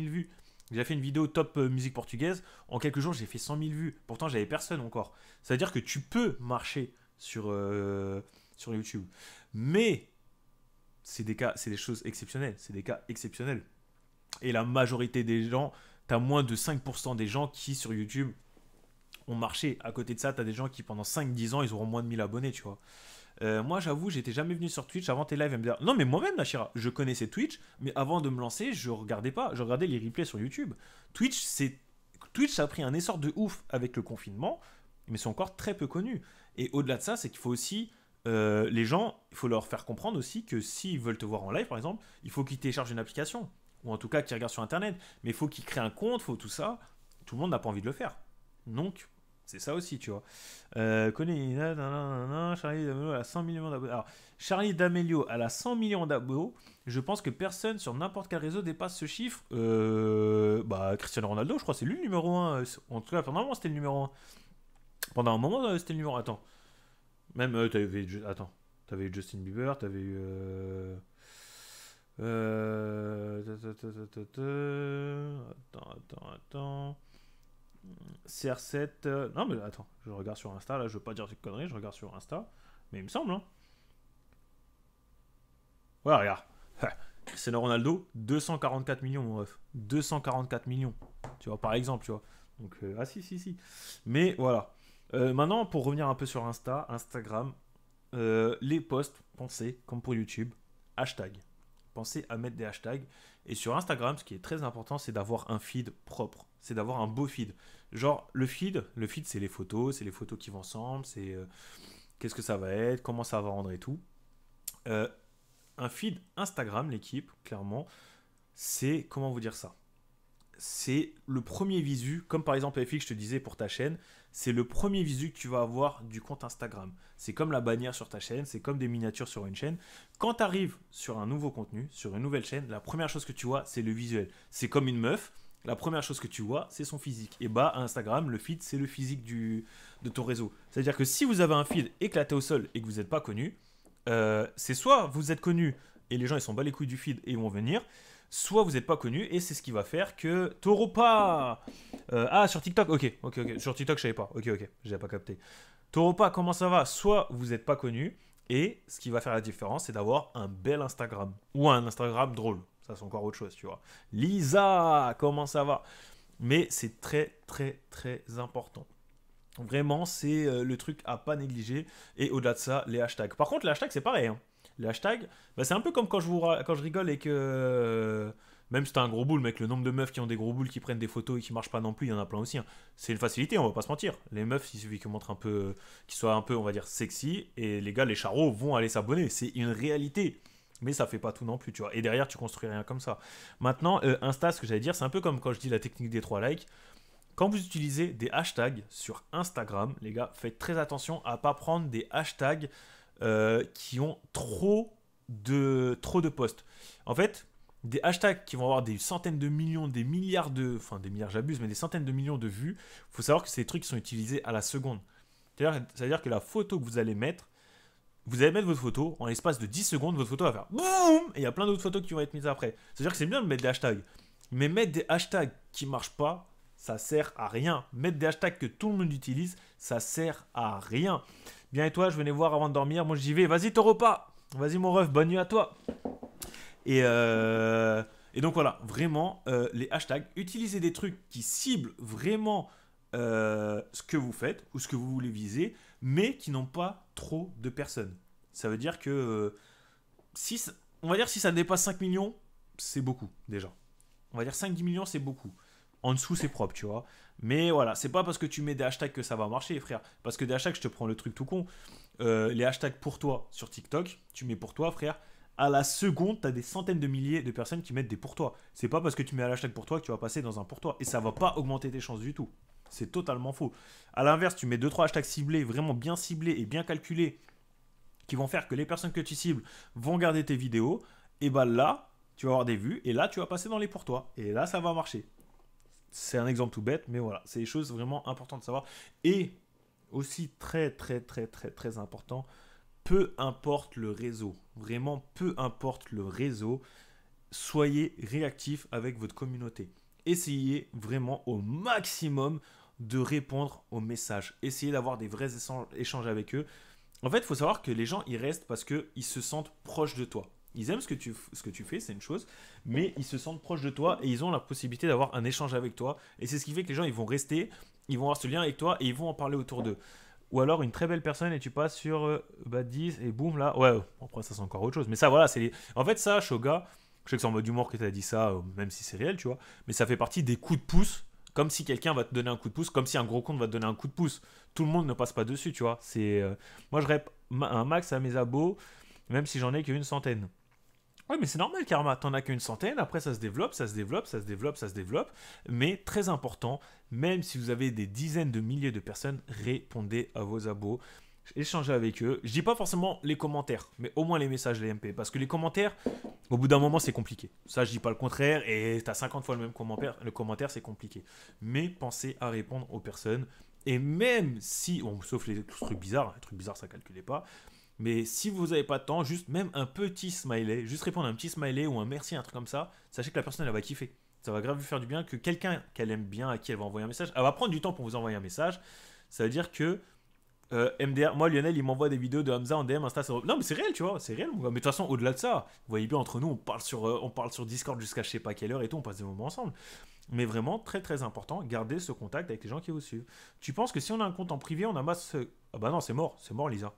vues. J'ai fait une vidéo top euh, musique portugaise. En quelques jours, j'ai fait 100 000 vues. Pourtant, j'avais personne encore. C'est-à-dire que tu peux marcher sur, euh, sur YouTube. Mais c'est des cas, c'est des choses exceptionnelles, c'est des cas exceptionnels. Et la majorité des gens, t'as moins de 5% des gens qui sur YouTube ont marché. À côté de ça, t'as des gens qui pendant 5-10 ans, ils auront moins de 1000 abonnés, tu vois. Euh, moi, j'avoue, j'étais jamais venu sur Twitch avant tes lives me non, mais moi-même, Nashira, je connaissais Twitch, mais avant de me lancer, je regardais pas, je regardais les replays sur YouTube. Twitch, c'est Twitch, ça a pris un essor de ouf avec le confinement, mais c'est encore très peu connu. Et au-delà de ça, c'est qu'il faut aussi euh, les gens, il faut leur faire comprendre aussi que s'ils veulent te voir en live, par exemple, il faut qu'ils téléchargent une application, ou en tout cas qu'ils regardent sur Internet, mais il faut qu'ils créent un compte, faut tout ça. Tout le monde n'a pas envie de le faire. Donc, c'est ça aussi, tu vois. Euh, Charlie D'Amelio à 100 millions d'abonnés. Alors, Charlie D'Amelio à la 100 millions d'abonnés, je pense que personne sur n'importe quel réseau dépasse ce chiffre. Euh, bah, Cristiano Ronaldo, je crois, c'est lui le numéro 1. En tout cas, pendant un moment, c'était le numéro 1. Pendant un moment, c'était le numéro. Attends. Même, tu euh, t'avais attends, t'avais eu Justin Bieber, t'avais eu. Euh... euh attends, attends, attends. CR7. Euh, non, mais attends, je regarde sur Insta. Là, je veux pas dire des conneries, je regarde sur Insta. Mais il me semble. Hein. Ouais, regarde. C'est le Ronaldo, 244 millions, mon ref. 244 millions. Tu vois, par exemple, tu vois. Donc, ah si, si, si. Mais voilà. Euh, maintenant, pour revenir un peu sur Insta, Instagram, euh, les posts, pensez, comme pour YouTube, hashtags. Pensez à mettre des hashtags. Et sur Instagram, ce qui est très important, c'est d'avoir un feed propre. C'est d'avoir un beau feed. Genre, le feed, le feed, c'est les photos, c'est les photos qui vont ensemble, c'est euh, qu'est-ce que ça va être, comment ça va rendre et tout. un feed Instagram, l'équipe, clairement, c'est, comment vous dire ça C'est le premier visu, comme par exemple FX, je te disais pour ta chaîne, c'est le premier visu que tu vas avoir du compte Instagram. C'est comme la bannière sur ta chaîne, c'est comme des miniatures sur une chaîne. Quand tu arrives sur un nouveau contenu, sur une nouvelle chaîne, la première chose que tu vois, c'est le visuel. C'est comme une meuf, la première chose que tu vois, c'est son physique. Et bah, Instagram, le feed, c'est le physique de ton réseau. C'est-à-dire que si vous avez un feed éclaté au sol et que vous n'êtes pas connu, euh, c'est soit vous êtes connu et les gens ils sont bas les couilles du feed et ils vont venir, soit vous n'êtes pas connu, et c'est ce qui va faire que tauropa euh, ah, sur TikTok, ok, ok, ok, sur TikTok, je savais pas, ok, ok, j'ai pas capté. tauropa comment ça va Soit vous n'êtes pas connu, et ce qui va faire la différence, c'est d'avoir un bel Instagram, ou un Instagram drôle, ça c'est encore autre chose, tu vois. Lisa, comment ça va Mais c'est très, très, très important. Vraiment, c'est euh, le truc à pas négliger, et au-delà de ça, les hashtags. Par contre, les hashtags, c'est pareil, hein les hashtags, bah, c'est un peu comme quand je, vous, quand je rigole et que. Euh, même si t'as un gros boule, mec, le nombre de meufs qui ont des gros boules, qui prennent des photos et qui marchent pas non plus, il y en a plein aussi. Hein. C'est une facilité, on va pas se mentir. Les meufs, il suffit qu'ils montrent un peu. Euh, qu'ils soient un peu, on va dire, sexy. Et les gars, les charros vont aller s'abonner. C'est une réalité. Mais ça fait pas tout non plus, tu vois. Et derrière, tu construis rien comme ça. Maintenant, euh, Insta, ce que j'allais dire, c'est un peu comme quand je dis la technique des trois likes. Quand vous utilisez des hashtags sur Instagram, les gars, faites très attention à pas prendre des hashtags euh, qui ont trop de, trop de posts. En fait, des hashtags qui vont avoir des centaines de millions, des milliards de... Enfin, des milliards, j'abuse, mais des centaines de millions de vues. Il faut savoir que c'est des trucs qui sont utilisés à la seconde. C'est-à-dire que la photo que vous allez mettre, vous allez mettre votre photo, en l'espace de 10 secondes, votre photo va faire boum Et il y a plein d'autres photos qui vont être mises après. C'est-à-dire que c'est bien de mettre des hashtags. Mais mettre des hashtags qui marchent pas, ça sert à rien. Mettre des hashtags que tout le monde utilise, ça sert à rien. Viens et toi, je venais voir avant de dormir. Moi, j'y vais. Vas-y, ton repas. Vas-y, mon ref. Bonne nuit à toi. Et, euh, donc voilà, vraiment, euh, les hashtags. Utilisez des trucs qui ciblent vraiment euh, ce que vous faites ou ce que vous voulez viser, mais qui n'ont pas trop de personnes. Ça veut dire que si, on va dire si ça dépasse 5 millions, c'est beaucoup déjà. On va dire 5-10 millions, c'est beaucoup. En dessous, c'est propre, tu vois. Mais voilà, c'est pas parce que tu mets des hashtags que ça va marcher, frère. Parce que des hashtags, je te prends le truc tout con. Euh, les hashtags pour toi sur TikTok, tu mets pour toi, frère. À la seconde, t'as des centaines de milliers de personnes qui mettent des pour toi. C'est pas parce que tu mets un hashtag pour toi que tu vas passer dans un pour toi. Et ça va pas augmenter tes chances du tout. C'est totalement faux. À l'inverse, tu mets 2-3 hashtags ciblés, vraiment bien ciblés et bien calculés, qui vont faire que les personnes que tu cibles vont garder tes vidéos. Et bah là, tu vas avoir des vues. Et là, tu vas passer dans les pour toi. Et là, ça va marcher c'est un exemple tout bête, mais voilà, c'est des choses vraiment importantes de savoir. Et aussi très très très très très important, peu importe le réseau, vraiment peu importe le réseau, soyez réactif avec votre communauté. Essayez vraiment au maximum de répondre aux messages. Essayez d'avoir des vrais échanges avec eux. En fait, il faut savoir que les gens, ils restent parce qu'ils se sentent proches de toi. Ils aiment ce que tu, ce que tu fais, c'est une chose, mais ils se sentent proches de toi et ils ont la possibilité d'avoir un échange avec toi. Et c'est ce qui fait que les gens, ils vont rester, ils vont avoir ce lien avec toi et ils vont en parler autour d'eux. Ou alors une très belle personne et tu passes sur euh, Badis et boum là. Ouais, oh, après ça c'est encore autre chose. Mais ça voilà, c'est les... En fait ça, Shoga, je sais que c'est en mode humour que tu as dit ça, euh, même si c'est réel, tu vois, mais ça fait partie des coups de pouce comme si quelqu'un va te donner un coup de pouce, comme si un gros compte va te donner un coup de pouce. Tout le monde ne passe pas dessus, tu vois. C'est euh, moi je un max à mes abos, même si j'en ai qu'une centaine. Oui, mais c'est normal, Karma. T'en as qu'une centaine. Après, ça se développe, ça se développe, ça se développe, ça se développe. Mais très important, même si vous avez des dizaines de milliers de personnes, répondez à vos abos. Échangez avec eux. Je dis pas forcément les commentaires, mais au moins les messages, les MP. Parce que les commentaires, au bout d'un moment, c'est compliqué. Ça, je dis pas le contraire. Et t'as 50 fois le même commentaire. Le commentaire, c'est compliqué. Mais pensez à répondre aux personnes. Et même si, sauf les trucs bizarres, les trucs bizarres, ça calculait pas. Mais si vous n'avez pas de temps, juste même un petit smiley, juste répondre à un petit smiley ou un merci, un truc comme ça, sachez que la personne, elle va kiffer. Ça va grave vous faire du bien que quelqu'un qu'elle aime bien, à qui elle va envoyer un message, elle va prendre du temps pour vous envoyer un message. Ça veut dire que euh, MDR, moi Lionel, il m'envoie des vidéos de Hamza en DM, Insta. Non, mais c'est réel, tu vois, c'est réel. Mais de toute façon, au-delà de ça, vous voyez bien, entre nous, on parle sur, euh, on parle sur Discord jusqu'à je sais pas quelle heure et tout, on passe des moments ensemble. Mais vraiment, très très important, garder ce contact avec les gens qui vous suivent. Tu penses que si on a un compte en privé, on amasse. Ah bah non, c'est mort, c'est mort, Lisa.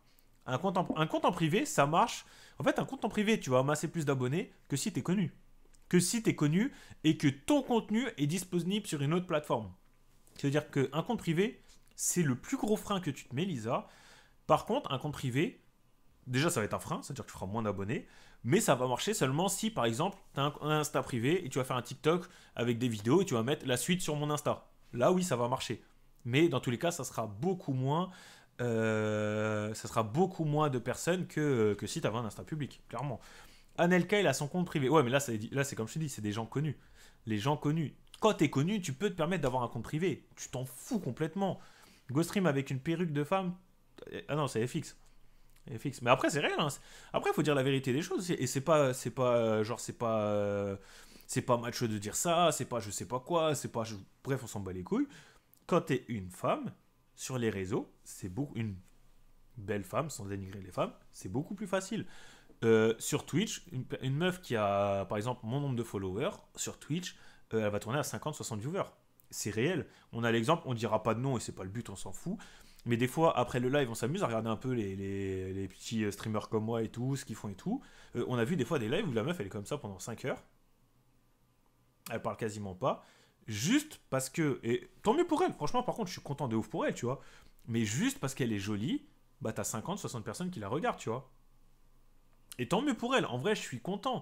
Un compte, en, privé, ça marche. En fait, un compte en privé, tu vas amasser plus d'abonnés que si tu es connu. Que si tu es connu et que ton contenu est disponible sur une autre plateforme. C'est-à-dire qu'un compte privé, c'est le plus gros frein que tu te mets, Lisa. Par contre, un compte privé, déjà, ça va être un frein, c'est-à-dire que tu feras moins d'abonnés. Mais ça va marcher seulement si, par exemple, tu as un Insta privé et tu vas faire un TikTok avec des vidéos et tu vas mettre la suite sur mon Insta. Là, oui, ça va marcher. Mais dans tous les cas, ça sera beaucoup moins euh, ça sera beaucoup moins de personnes que, que si tu avais un Insta public, clairement. Anelka, il a son compte privé. Ouais, mais là, là c'est comme je te dis, c'est des gens connus. Les gens connus. Quand t'es connu, tu peux te permettre d'avoir un compte privé. Tu t'en fous complètement. Ghostream avec une perruque de femme. Ah non, c'est FX. FX. Mais après, c'est réel. Hein. Après, il faut dire la vérité des choses. Et c'est pas, c'est pas, genre, c'est pas, c'est pas macho de dire ça. C'est pas, je sais pas quoi. C'est pas, je... bref, on s'en bat les couilles. Quand t'es une femme, sur les réseaux, c'est beaucoup une belle femme, sans dénigrer les femmes, c'est beaucoup plus facile. Euh, sur Twitch, une, meuf qui a, par exemple, mon nombre de followers, sur Twitch, euh, elle va tourner à 50-60 viewers. C'est réel. On a l'exemple, on dira pas de nom et c'est pas le but, on s'en fout. Mais des fois, après le live, on s'amuse à regarder un peu les, petits euh, streamers comme moi et tout, ce qu'ils font et tout. on a vu des fois des lives où la meuf, elle est comme ça pendant 5 heures. Elle parle quasiment pas juste parce que. Et tant mieux pour elle, franchement, par contre, je suis content de ouf pour elle, tu vois. Mais juste parce qu'elle est jolie, bah t'as 50, 60 personnes qui la regardent, tu vois. Et tant mieux pour elle, en vrai, je suis content.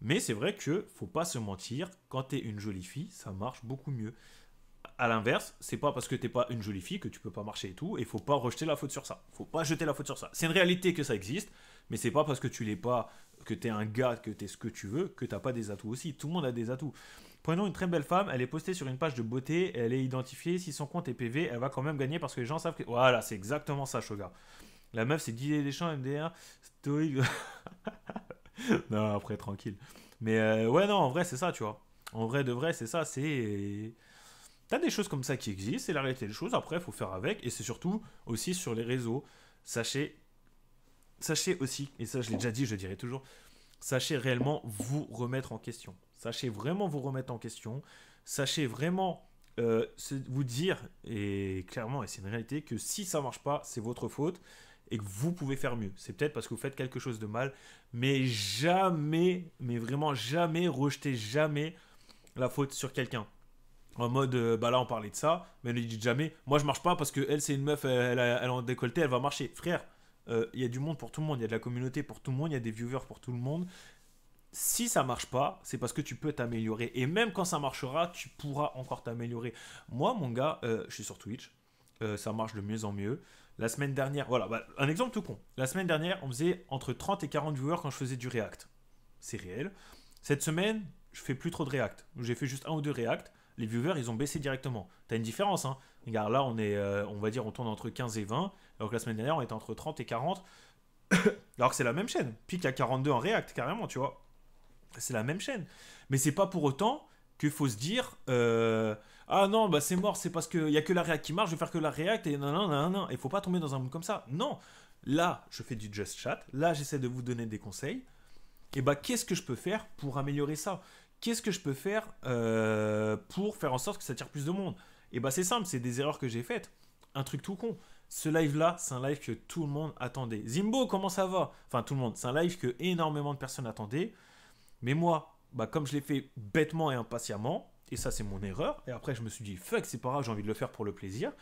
Mais c'est vrai que, faut pas se mentir, quand t'es une jolie fille, ça marche beaucoup mieux. À l'inverse, c'est pas parce que t'es pas une jolie fille que tu peux pas marcher et tout, et faut pas rejeter la faute sur ça. Faut pas jeter la faute sur ça. C'est une réalité que ça existe, mais c'est pas parce que tu l'es pas, que t'es un gars, que t'es ce que tu veux, que t'as pas des atouts aussi. Tout le monde a des atouts. Prenons une très belle femme, elle est postée sur une page de beauté, elle est identifiée, si son compte est PV, elle va quand même gagner parce que les gens savent que... Voilà, c'est exactement ça, Shoga. La meuf, c'est les Deschamps, MDR, stoïque... non, après, tranquille. Mais euh, ouais, non, en vrai, c'est ça, tu vois. En vrai, de vrai, c'est ça, c'est... T'as des choses comme ça qui existent, c'est la réalité des choses, après, il faut faire avec, et c'est surtout aussi sur les réseaux. Sachez... Sachez aussi, et ça je l'ai déjà dit, je le dirai toujours, sachez réellement vous remettre en question. Sachez vraiment vous remettre en question. Sachez vraiment euh, vous dire, et clairement, et c'est une réalité, que si ça marche pas, c'est votre faute et que vous pouvez faire mieux. C'est peut-être parce que vous faites quelque chose de mal, mais jamais, mais vraiment jamais, rejetez jamais la faute sur quelqu'un. En mode, euh, bah là on parlait de ça, mais ne dites jamais, moi je marche pas parce que elle c'est une meuf, elle, elle, elle, en décolleté, elle va marcher. Frère, euh, il y a du monde pour tout le monde, il y a de la communauté pour tout le monde, il y a des viewers pour tout le monde. Si ça marche pas, c'est parce que tu peux t'améliorer. Et même quand ça marchera, tu pourras encore t'améliorer. Moi, mon gars, euh, je suis sur Twitch. Euh, ça marche de mieux en mieux. La semaine dernière, voilà, bah, un exemple tout con. La semaine dernière, on faisait entre 30 et 40 viewers quand je faisais du React. C'est réel. Cette semaine, je fais plus trop de React. J'ai fait juste un ou deux React. Les viewers, ils ont baissé directement. T'as une différence, hein. Regarde, là, on, est, euh, on va dire, on tourne entre 15 et 20, alors que la semaine dernière, on était entre 30 et 40, alors que c'est la même chaîne. y a 42 en React, carrément, tu vois. C'est la même chaîne. Mais c'est pas pour autant que faut se dire euh, Ah non, bah c'est mort, c'est parce qu'il n'y a que la React qui marche, je vais faire que la React, et non, non, non, non. Il faut pas tomber dans un monde comme ça. Non Là, je fais du just chat, là, j'essaie de vous donner des conseils. Et bah, qu'est-ce que je peux faire pour améliorer ça Qu'est-ce que je peux faire euh, pour faire en sorte que ça tire plus de monde et bah c'est simple, c'est des erreurs que j'ai faites. Un truc tout con. Ce live-là, c'est un live que tout le monde attendait. Zimbo, comment ça va Enfin, tout le monde. C'est un live que énormément de personnes attendaient. Mais moi, bah, comme je l'ai fait bêtement et impatiemment, et ça, c'est mon erreur, et après, je me suis dit, fuck, c'est pas grave, j'ai envie de le faire pour le plaisir.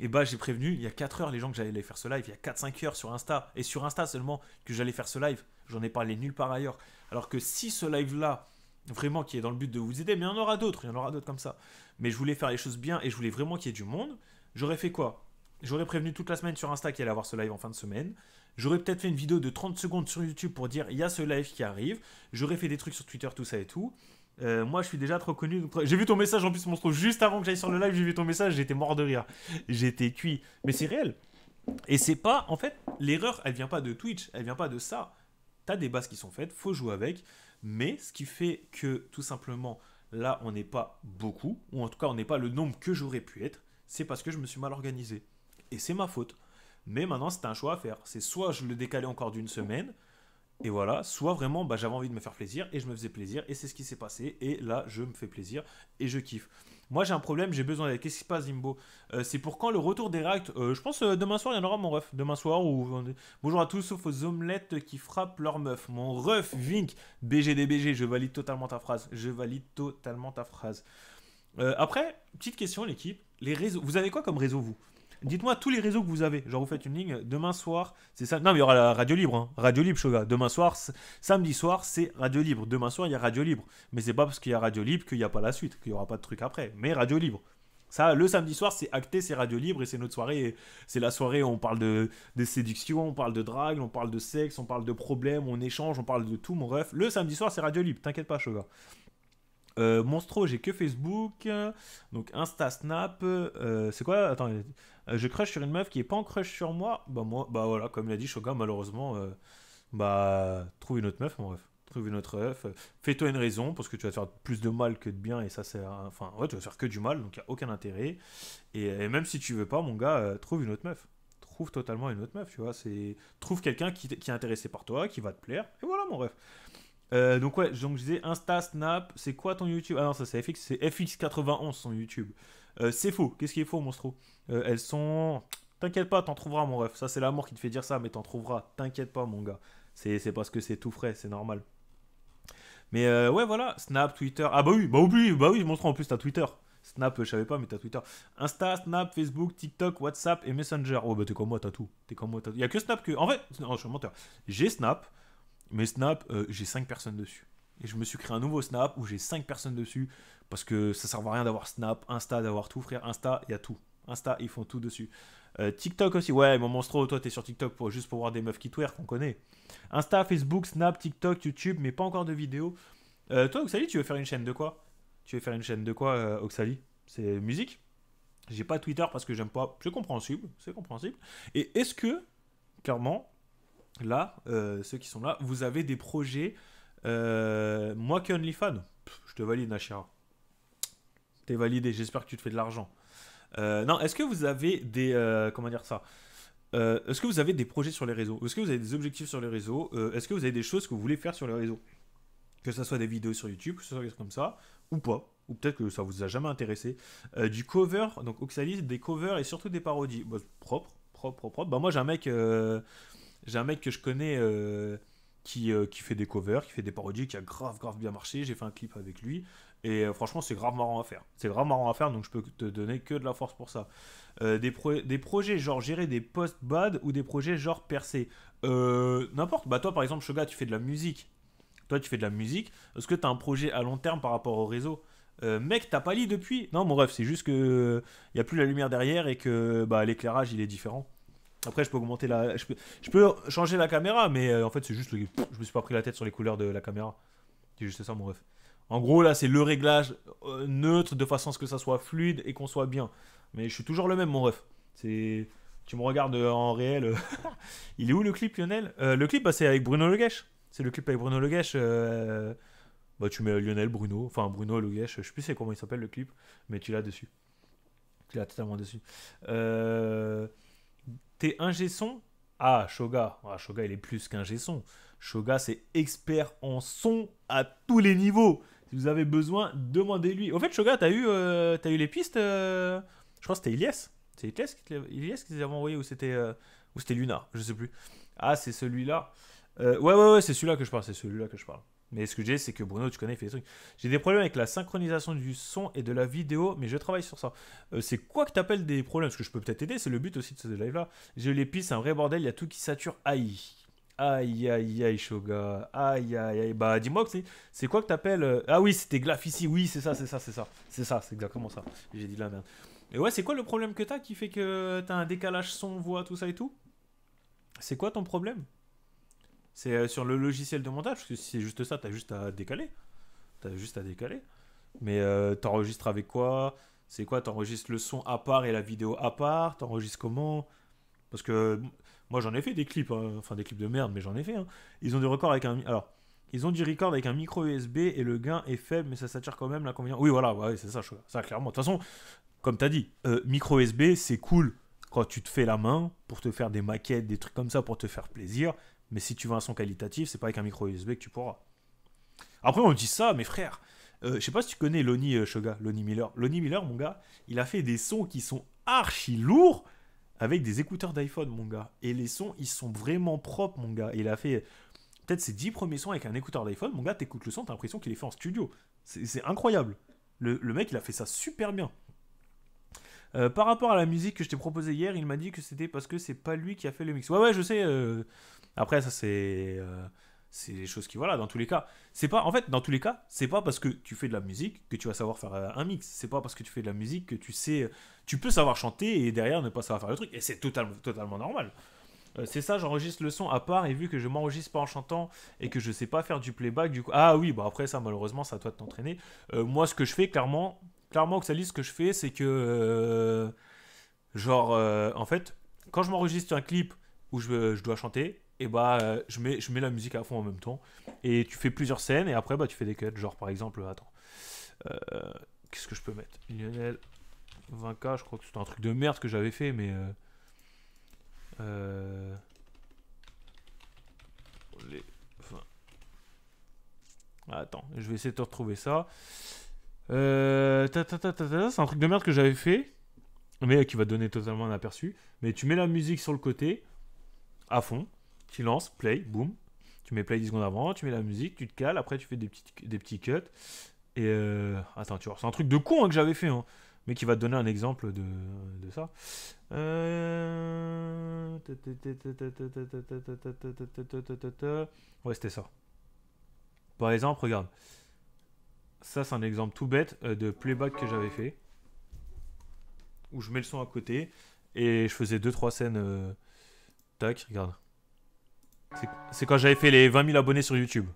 Et bah, j'ai prévenu il y a 4 heures les gens que j'allais faire ce live, il y a 4-5 heures sur Insta, et sur Insta seulement que j'allais faire ce live. J'en ai parlé nulle part ailleurs. Alors que si ce live-là, vraiment qui est dans le but de vous aider, mais il y en aura d'autres, il y en aura d'autres comme ça mais je voulais faire les choses bien et je voulais vraiment qu'il y ait du monde, j'aurais fait quoi J'aurais prévenu toute la semaine sur Insta qu'il allait avoir ce live en fin de semaine. J'aurais peut-être fait une vidéo de 30 secondes sur YouTube pour dire il y a ce live qui arrive. J'aurais fait des trucs sur Twitter, tout ça et tout. Euh, moi, je suis déjà trop connu. J'ai vu ton message en plus, monstre. Juste avant que j'aille sur le live, j'ai vu ton message. J'étais mort de rire. J'étais cuit. Mais c'est réel. Et c'est pas. En fait, l'erreur, elle vient pas de Twitch. Elle vient pas de ça. T'as des bases qui sont faites. Faut jouer avec. Mais ce qui fait que, tout simplement, Là, on n'est pas beaucoup, ou en tout cas, on n'est pas le nombre que j'aurais pu être. C'est parce que je me suis mal organisé. Et c'est ma faute. Mais maintenant, c'est un choix à faire. C'est soit je le décalais encore d'une semaine, et voilà, soit vraiment, bah, j'avais envie de me faire plaisir, et je me faisais plaisir, et c'est ce qui s'est passé, et là, je me fais plaisir, et je kiffe. Moi, j'ai un problème, j'ai besoin d'aide. Qu'est-ce qui se passe, Zimbo euh, C'est pour quand le retour des React euh, Je pense que euh, demain soir, il y en aura, mon ref. Demain soir, ou. Bonjour à tous, sauf aux omelettes qui frappent leur meuf. Mon ref, Vink, BGDBG, je valide totalement ta phrase. Je valide totalement ta phrase. après, petite question, l'équipe. Les réseaux. Vous avez quoi comme réseau, vous Dites-moi tous les réseaux que vous avez. Genre, vous faites une ligne. Demain soir, c'est ça. Non, mais il y aura la radio libre. Hein. Radio libre, Shoga. Demain soir, samedi soir, c'est radio libre. Demain soir, il y a radio libre. Mais c'est pas parce qu'il y a radio libre qu'il n'y a pas la suite, qu'il n'y aura pas de truc après. Mais radio libre. Ça, le samedi soir, c'est acté, c'est radio libre et c'est notre soirée. C'est la soirée où on parle de, séduction, on parle de drague, on parle de sexe, on parle de problèmes, on échange, on parle de tout, mon ref. Le samedi soir, c'est radio libre. T'inquiète pas, Shoga. Euh, Monstro, j'ai que Facebook, donc Insta, Snap, euh, c'est quoi Attends, euh, je crush sur une meuf qui est pas en crush sur moi. Bah moi, bah voilà, comme il a dit Shoga malheureusement, bah trouve une autre meuf, mon ref. Trouve une autre meuf. Fais-toi une raison parce que tu vas faire plus de mal que de bien et ça c'est, enfin ouais, tu vas faire que du mal, donc il y a aucun intérêt. Et, même si tu veux pas, mon gars, trouve une autre meuf. Trouve totalement une autre meuf, tu vois. C'est trouve quelqu'un qui, qui est intéressé par toi, qui va te plaire. Et voilà, mon ref. Euh, donc ouais, donc je disais Insta, Snap, c'est quoi ton YouTube Ah non, ça c'est FX, c'est FX91 son YouTube. Euh, c'est faux, qu'est-ce qui est faux, monstro euh, Elles sont... T'inquiète pas, t'en trouveras mon ref, ça c'est l'amour qui te fait dire ça, mais t'en trouveras, t'inquiète pas mon gars. C'est parce que c'est tout frais, c'est normal. Mais ouais voilà, Snap, Twitter, ah bah oui, bah oublie, bah oui, monstro en plus t'as Twitter. Snap, je savais pas, mais t'as Twitter. Insta, Snap, Facebook, TikTok, WhatsApp et Messenger. Oh bah t'es comme moi, t'as tout. T'es comme moi, t'as tout. Y a que Snap que. En fait, non, je suis menteur. J'ai Snap, mais Snap, euh, j'ai 5 personnes dessus. Et je me suis créé un nouveau snap où j'ai 5 personnes dessus. Parce que ça sert à rien d'avoir snap, Insta, d'avoir tout, frère. Insta, il y a tout. Insta, ils font tout dessus. Euh, TikTok aussi, ouais, mon monstro, toi t'es sur TikTok pour, juste pour voir des meufs qui twerk, qu'on connaît. Insta, Facebook, Snap, TikTok, YouTube, mais pas encore de vidéos. Euh, toi, Oxali, tu veux faire une chaîne de quoi Tu veux faire une chaîne de quoi, Oxali C'est musique J'ai pas Twitter parce que j'aime pas. C'est compréhensible, c'est compréhensible. Et est-ce que, clairement, là, euh, ceux qui sont là, vous avez des projets. Euh, moi qui OnlyFans, je te valide, Nachira. T'es validé, j'espère que tu te fais de l'argent. Euh, non, est-ce que vous avez des. comment dire ça Est-ce que vous avez des projets sur les réseaux Est-ce que vous avez des objectifs sur les réseaux Est-ce que vous avez des choses que vous voulez faire sur les réseaux Que ce soit des vidéos sur YouTube, que ce soit comme ça, ou pas ou peut-être que ça vous a jamais intéressé, du cover, donc Oxalis, des covers et surtout des parodies. Bah, propre, propre, propre. Bah, moi j'ai un mec, j'ai un mec que je connais euh, qui, euh, qui fait des covers, qui fait des parodies, qui a grave, grave bien marché. J'ai fait un clip avec lui. Et euh, franchement, c'est grave marrant à faire. C'est grave marrant à faire, donc je peux te donner que de la force pour ça. des, projets genre gérer des posts bad ou des projets genre percer. N'importe. Bah, toi, par exemple, Shoga, tu fais de la musique. Toi, tu fais de la musique. Est-ce que tu as un projet à long terme par rapport au réseau mec, t'as pas lit depuis Non, mon ref, c'est juste que il a plus la lumière derrière et que bah, l'éclairage il est différent. Après, je peux augmenter la. Je peux, changer la caméra, mais euh, en fait, c'est juste. Je me suis pas pris la tête sur les couleurs de la caméra. C'est juste ça, mon ref. En gros, là, c'est le réglage euh, neutre de façon à ce que ça soit fluide et qu'on soit bien. Mais je suis toujours le même, mon ref. C'est. Tu me regardes euh, en réel. Il est où le clip, Lionel Le clip, bah, c'est avec Bruno Le C'est le clip avec Bruno Le Bah, tu mets Lionel, Bruno. Enfin, Bruno Le Je sais plus comment il s'appelle le clip, mais tu l'as dessus. Tu l'as totalement dessus. Euh un ingé son Ah, Shoga. Ah, Shoga, il est plus qu'un son. Shoga, c'est expert en son à tous les niveaux. Si vous avez besoin, demandez-lui. Au fait, Shoga, t'as eu, euh, eu les pistes euh, Je crois que c'était Ilyes. C'est Ilyes qui qui les avait envoyés euh, ou c'était Luna Je sais plus. Ah, c'est celui-là. ouais, ouais, ouais, c'est celui-là que je parle. C'est celui-là que je parle. Mais ce que j'ai, c'est que Bruno, tu connais, il fait des trucs. J'ai des problèmes avec la synchronisation du son et de la vidéo, mais je travaille sur ça. Euh, c'est quoi que t'appelles des problèmes Parce que je peux peut-être aider, c'est le but aussi de ce live-là. J'ai les c'est un vrai bordel, il y a tout qui sature. Aïe. Aïe, aïe, aïe, Shoga. Aïe, aïe, aïe. Bah, dis-moi, c'est quoi que t'appelles euh, Ah oui, c'était Glaf ici. Oui, c'est ça, c'est ça, c'est ça. C'est ça, c'est exactement ça. J'ai dit la merde. Et ouais, c'est quoi le problème que t'as qui fait que t'as un décalage son, voix, tout ça et tout C'est quoi ton problème c'est euh, sur le logiciel de montage, parce que si c'est juste ça, t'as juste à décaler. T'as juste à décaler. Mais euh, t'enregistres avec quoi C'est quoi T'enregistres le son à part et la vidéo à part T'enregistres comment Parce que moi j'en ai fait des clips, hein. enfin des clips de merde, mais j'en ai fait. Hein. Ils ont des records avec un. Alors, ils ont du record avec un micro USB et le gain est faible, mais ça s'attire quand même l'inconvénient. Oui, voilà, ouais, c'est ça, ça clairement. De toute façon, comme t'as dit, euh, micro USB c'est cool quand tu te fais la main pour te faire des maquettes, des trucs comme ça pour te faire plaisir. Mais si tu veux un son qualitatif, c'est pas avec un micro USB que tu pourras. Après, on dit ça, mais frères. Euh, je sais pas si tu connais Lonnie euh, Shoga, Lonnie Miller. Lonnie Miller, mon gars, il a fait des sons qui sont archi lourds avec des écouteurs d'iPhone, mon gars. Et les sons, ils sont vraiment propres, mon gars. Il a fait peut-être ses 10 premiers sons avec un écouteur d'iPhone. Mon gars, t'écoutes le son, t'as l'impression qu'il est fait en studio. C'est incroyable. Le, mec, il a fait ça super bien. Euh, par rapport à la musique que je t'ai proposée hier, il m'a dit que c'était parce que c'est pas lui qui a fait le mix. Ouais, ouais, je sais, après, ça, c'est. Euh, c'est des choses qui, voilà, dans tous les cas. C'est pas, en fait, dans tous les cas, c'est pas parce que tu fais de la musique que tu vas savoir faire euh, un mix. C'est pas parce que tu fais de la musique que tu sais. Euh, tu peux savoir chanter et derrière ne pas savoir faire le truc. Et c'est totalement, totalement normal. c'est ça, j'enregistre le son à part et vu que je m'enregistre pas en chantant et que je sais pas faire du playback, du coup. Ah oui, bah après ça, malheureusement, c'est à toi de t'entraîner. moi, ce que je fais, clairement, clairement, Oxalis, ce que je fais, c'est que. genre, en fait, quand je m'enregistre un clip où je, je dois chanter, et bah euh, je, mets, la musique à fond en même temps. Et tu fais plusieurs scènes et après bah tu fais des cuts. Genre par exemple, euh, attends. Euh, qu'est-ce que je peux mettre Lionel 20K, je crois que c'est un truc de merde que j'avais fait, mais. les, attends, je vais essayer de te retrouver ça. c'est un truc de merde que j'avais fait, mais qui va donner totalement un aperçu. Mais tu mets la musique sur le côté, à fond, tu lances, play, boum. Tu mets play 10 secondes avant, tu mets la musique, tu te cales, après tu fais des petits, des petits cuts. Et euh, attends, tu vois, c'est un truc de con hein, que j'avais fait, hein, mais qui va te donner un exemple de, ça. Euh, ouais, c'était ça. Par exemple, regarde. Ça, c'est un exemple tout bête euh, de playback que j'avais fait. Où je mets le son à côté et je faisais 2-3 scènes. Euh, tac, regarde. C'est quand j'avais fait les 20 000 abonnés sur YouTube.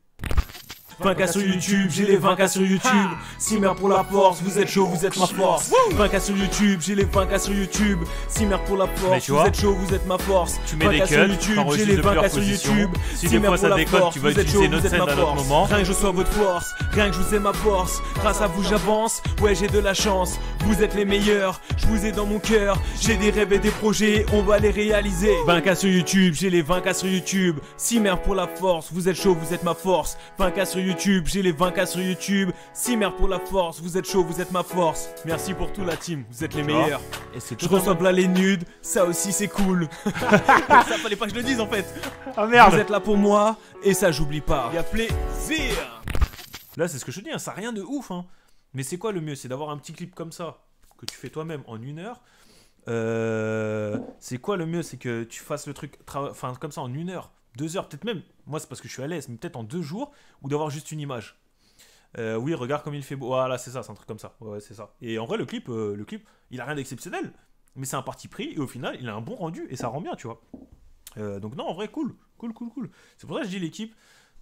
20K sur YouTube, j'ai les 20K sur YouTube. Ah. Simmer pour la force, vous êtes chaud, vous êtes ma force. 20K sur YouTube, j'ai les 20K sur YouTube. Simmer pour la force, vous êtes chaud, vous êtes ma force. Tu mets des cuts, j'ai les 20K sur YouTube. Si des fois ça déconne, tu vas utiliser notre scène à notre moment. Rien que je sois votre force, rien que je vous ai ma force. Grâce à vous, j'avance. Ouais, j'ai de la chance. Vous êtes les meilleurs, je vous ai dans mon cœur. J'ai des rêves et des projets, on va les réaliser. 20K sur YouTube, j'ai les 20K sur YouTube. Simmer pour la force, vous êtes chaud, vous êtes ma force. YouTube, j'ai les 20K sur YouTube. Si merde pour la force, vous êtes chaud, vous êtes ma force. Merci pour tout la team, vous êtes les meilleurs. Je ressemble à les nudes, ça aussi c'est cool. ça fallait pas que je le dise en fait. Ah merde. Vous êtes là pour moi et ça j'oublie pas. Il plaisir. Là c'est ce que je te dis, hein, ça rien de ouf. Hein. Mais c'est quoi le mieux C'est d'avoir un petit clip comme ça que tu fais toi-même en une heure. Euh, c'est quoi le mieux C'est que tu fasses le truc enfin, comme ça en une heure deux heures, peut-être même, moi c'est parce que je suis à l'aise, mais peut-être en deux jours, ou d'avoir juste une image. Euh, oui, regarde comme il fait beau. Voilà, c'est ça, c'est un truc comme ça. Ouais, c'est ça. Et en vrai, le clip, euh, le clip, il a rien d'exceptionnel, mais c'est un parti pris et au final, il a un bon rendu et ça rend bien, tu vois. Euh, donc non, en vrai, cool, cool, cool, cool. C'est pour ça que je dis l'équipe,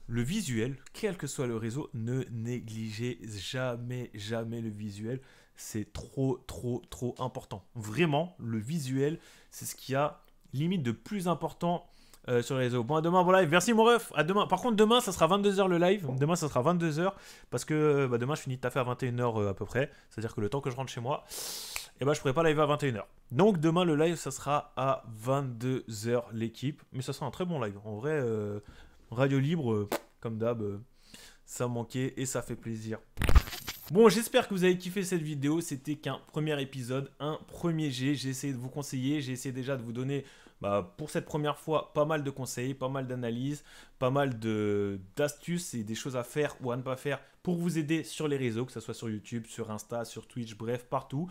le visuel, quel que soit le réseau, ne négligez jamais, jamais le visuel. C'est trop, trop, trop important. Vraiment, le visuel, c'est ce qu'il y a limite de plus important euh, sur les réseaux. Bon, à demain bon live. Merci, mon ref. À demain. Par contre, demain, ça sera 22h le live. Demain, ça sera 22h. Parce que euh, bah, demain, je finis de taffer à 21h euh, à peu près. C'est-à-dire que le temps que je rentre chez moi, et eh bah, ben, je ne pourrai pas live à 21h. Donc, demain, le live, ça sera à 22h l'équipe. Mais ça sera un très bon live. En vrai, radio libre, comme d'hab, ça manquait et ça fait plaisir. Bon, j'espère que vous avez kiffé cette vidéo. C'était qu'un premier épisode, un premier G. J'ai essayé de vous conseiller, j'ai essayé déjà de vous donner bah, pour cette première fois, pas mal de conseils, pas mal d'analyses, pas mal d'astuces et des choses à faire ou à ne pas faire pour vous aider sur les réseaux, que ce soit sur YouTube, sur Insta, sur Twitch, bref, partout.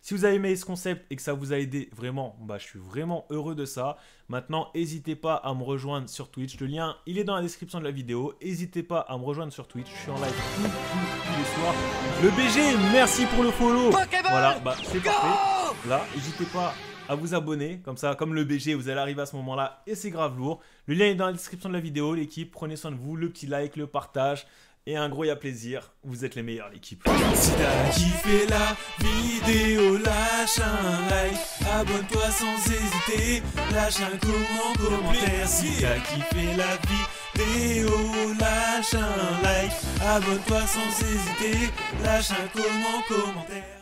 Si vous avez aimé ce concept et que ça vous a aidé, vraiment, bah, je suis vraiment heureux de ça. Maintenant, n'hésitez pas à me rejoindre sur Twitch. Le lien, il est dans la description de la vidéo. N'hésitez pas à me rejoindre sur Twitch. Je suis en live tous, les soirs. Le BG, merci pour le follow. voilà, bah, c'est parfait. Là, n'hésitez pas à vous abonner. Comme ça, comme le BG, vous allez arriver à ce moment-là et c'est grave lourd. Le lien est dans la description de la vidéo, l'équipe. Prenez soin de vous, le petit like, le partage. Et un gros y plaisir, vous êtes les meilleurs l'équipe. Si t'as kiffé la vidéo, lâche un like, abonne-toi sans hésiter, lâche un comment, commentaire. Si t'as kiffé la vidéo, lâche un like, abonne-toi sans hésiter, lâche un comment, commentaire.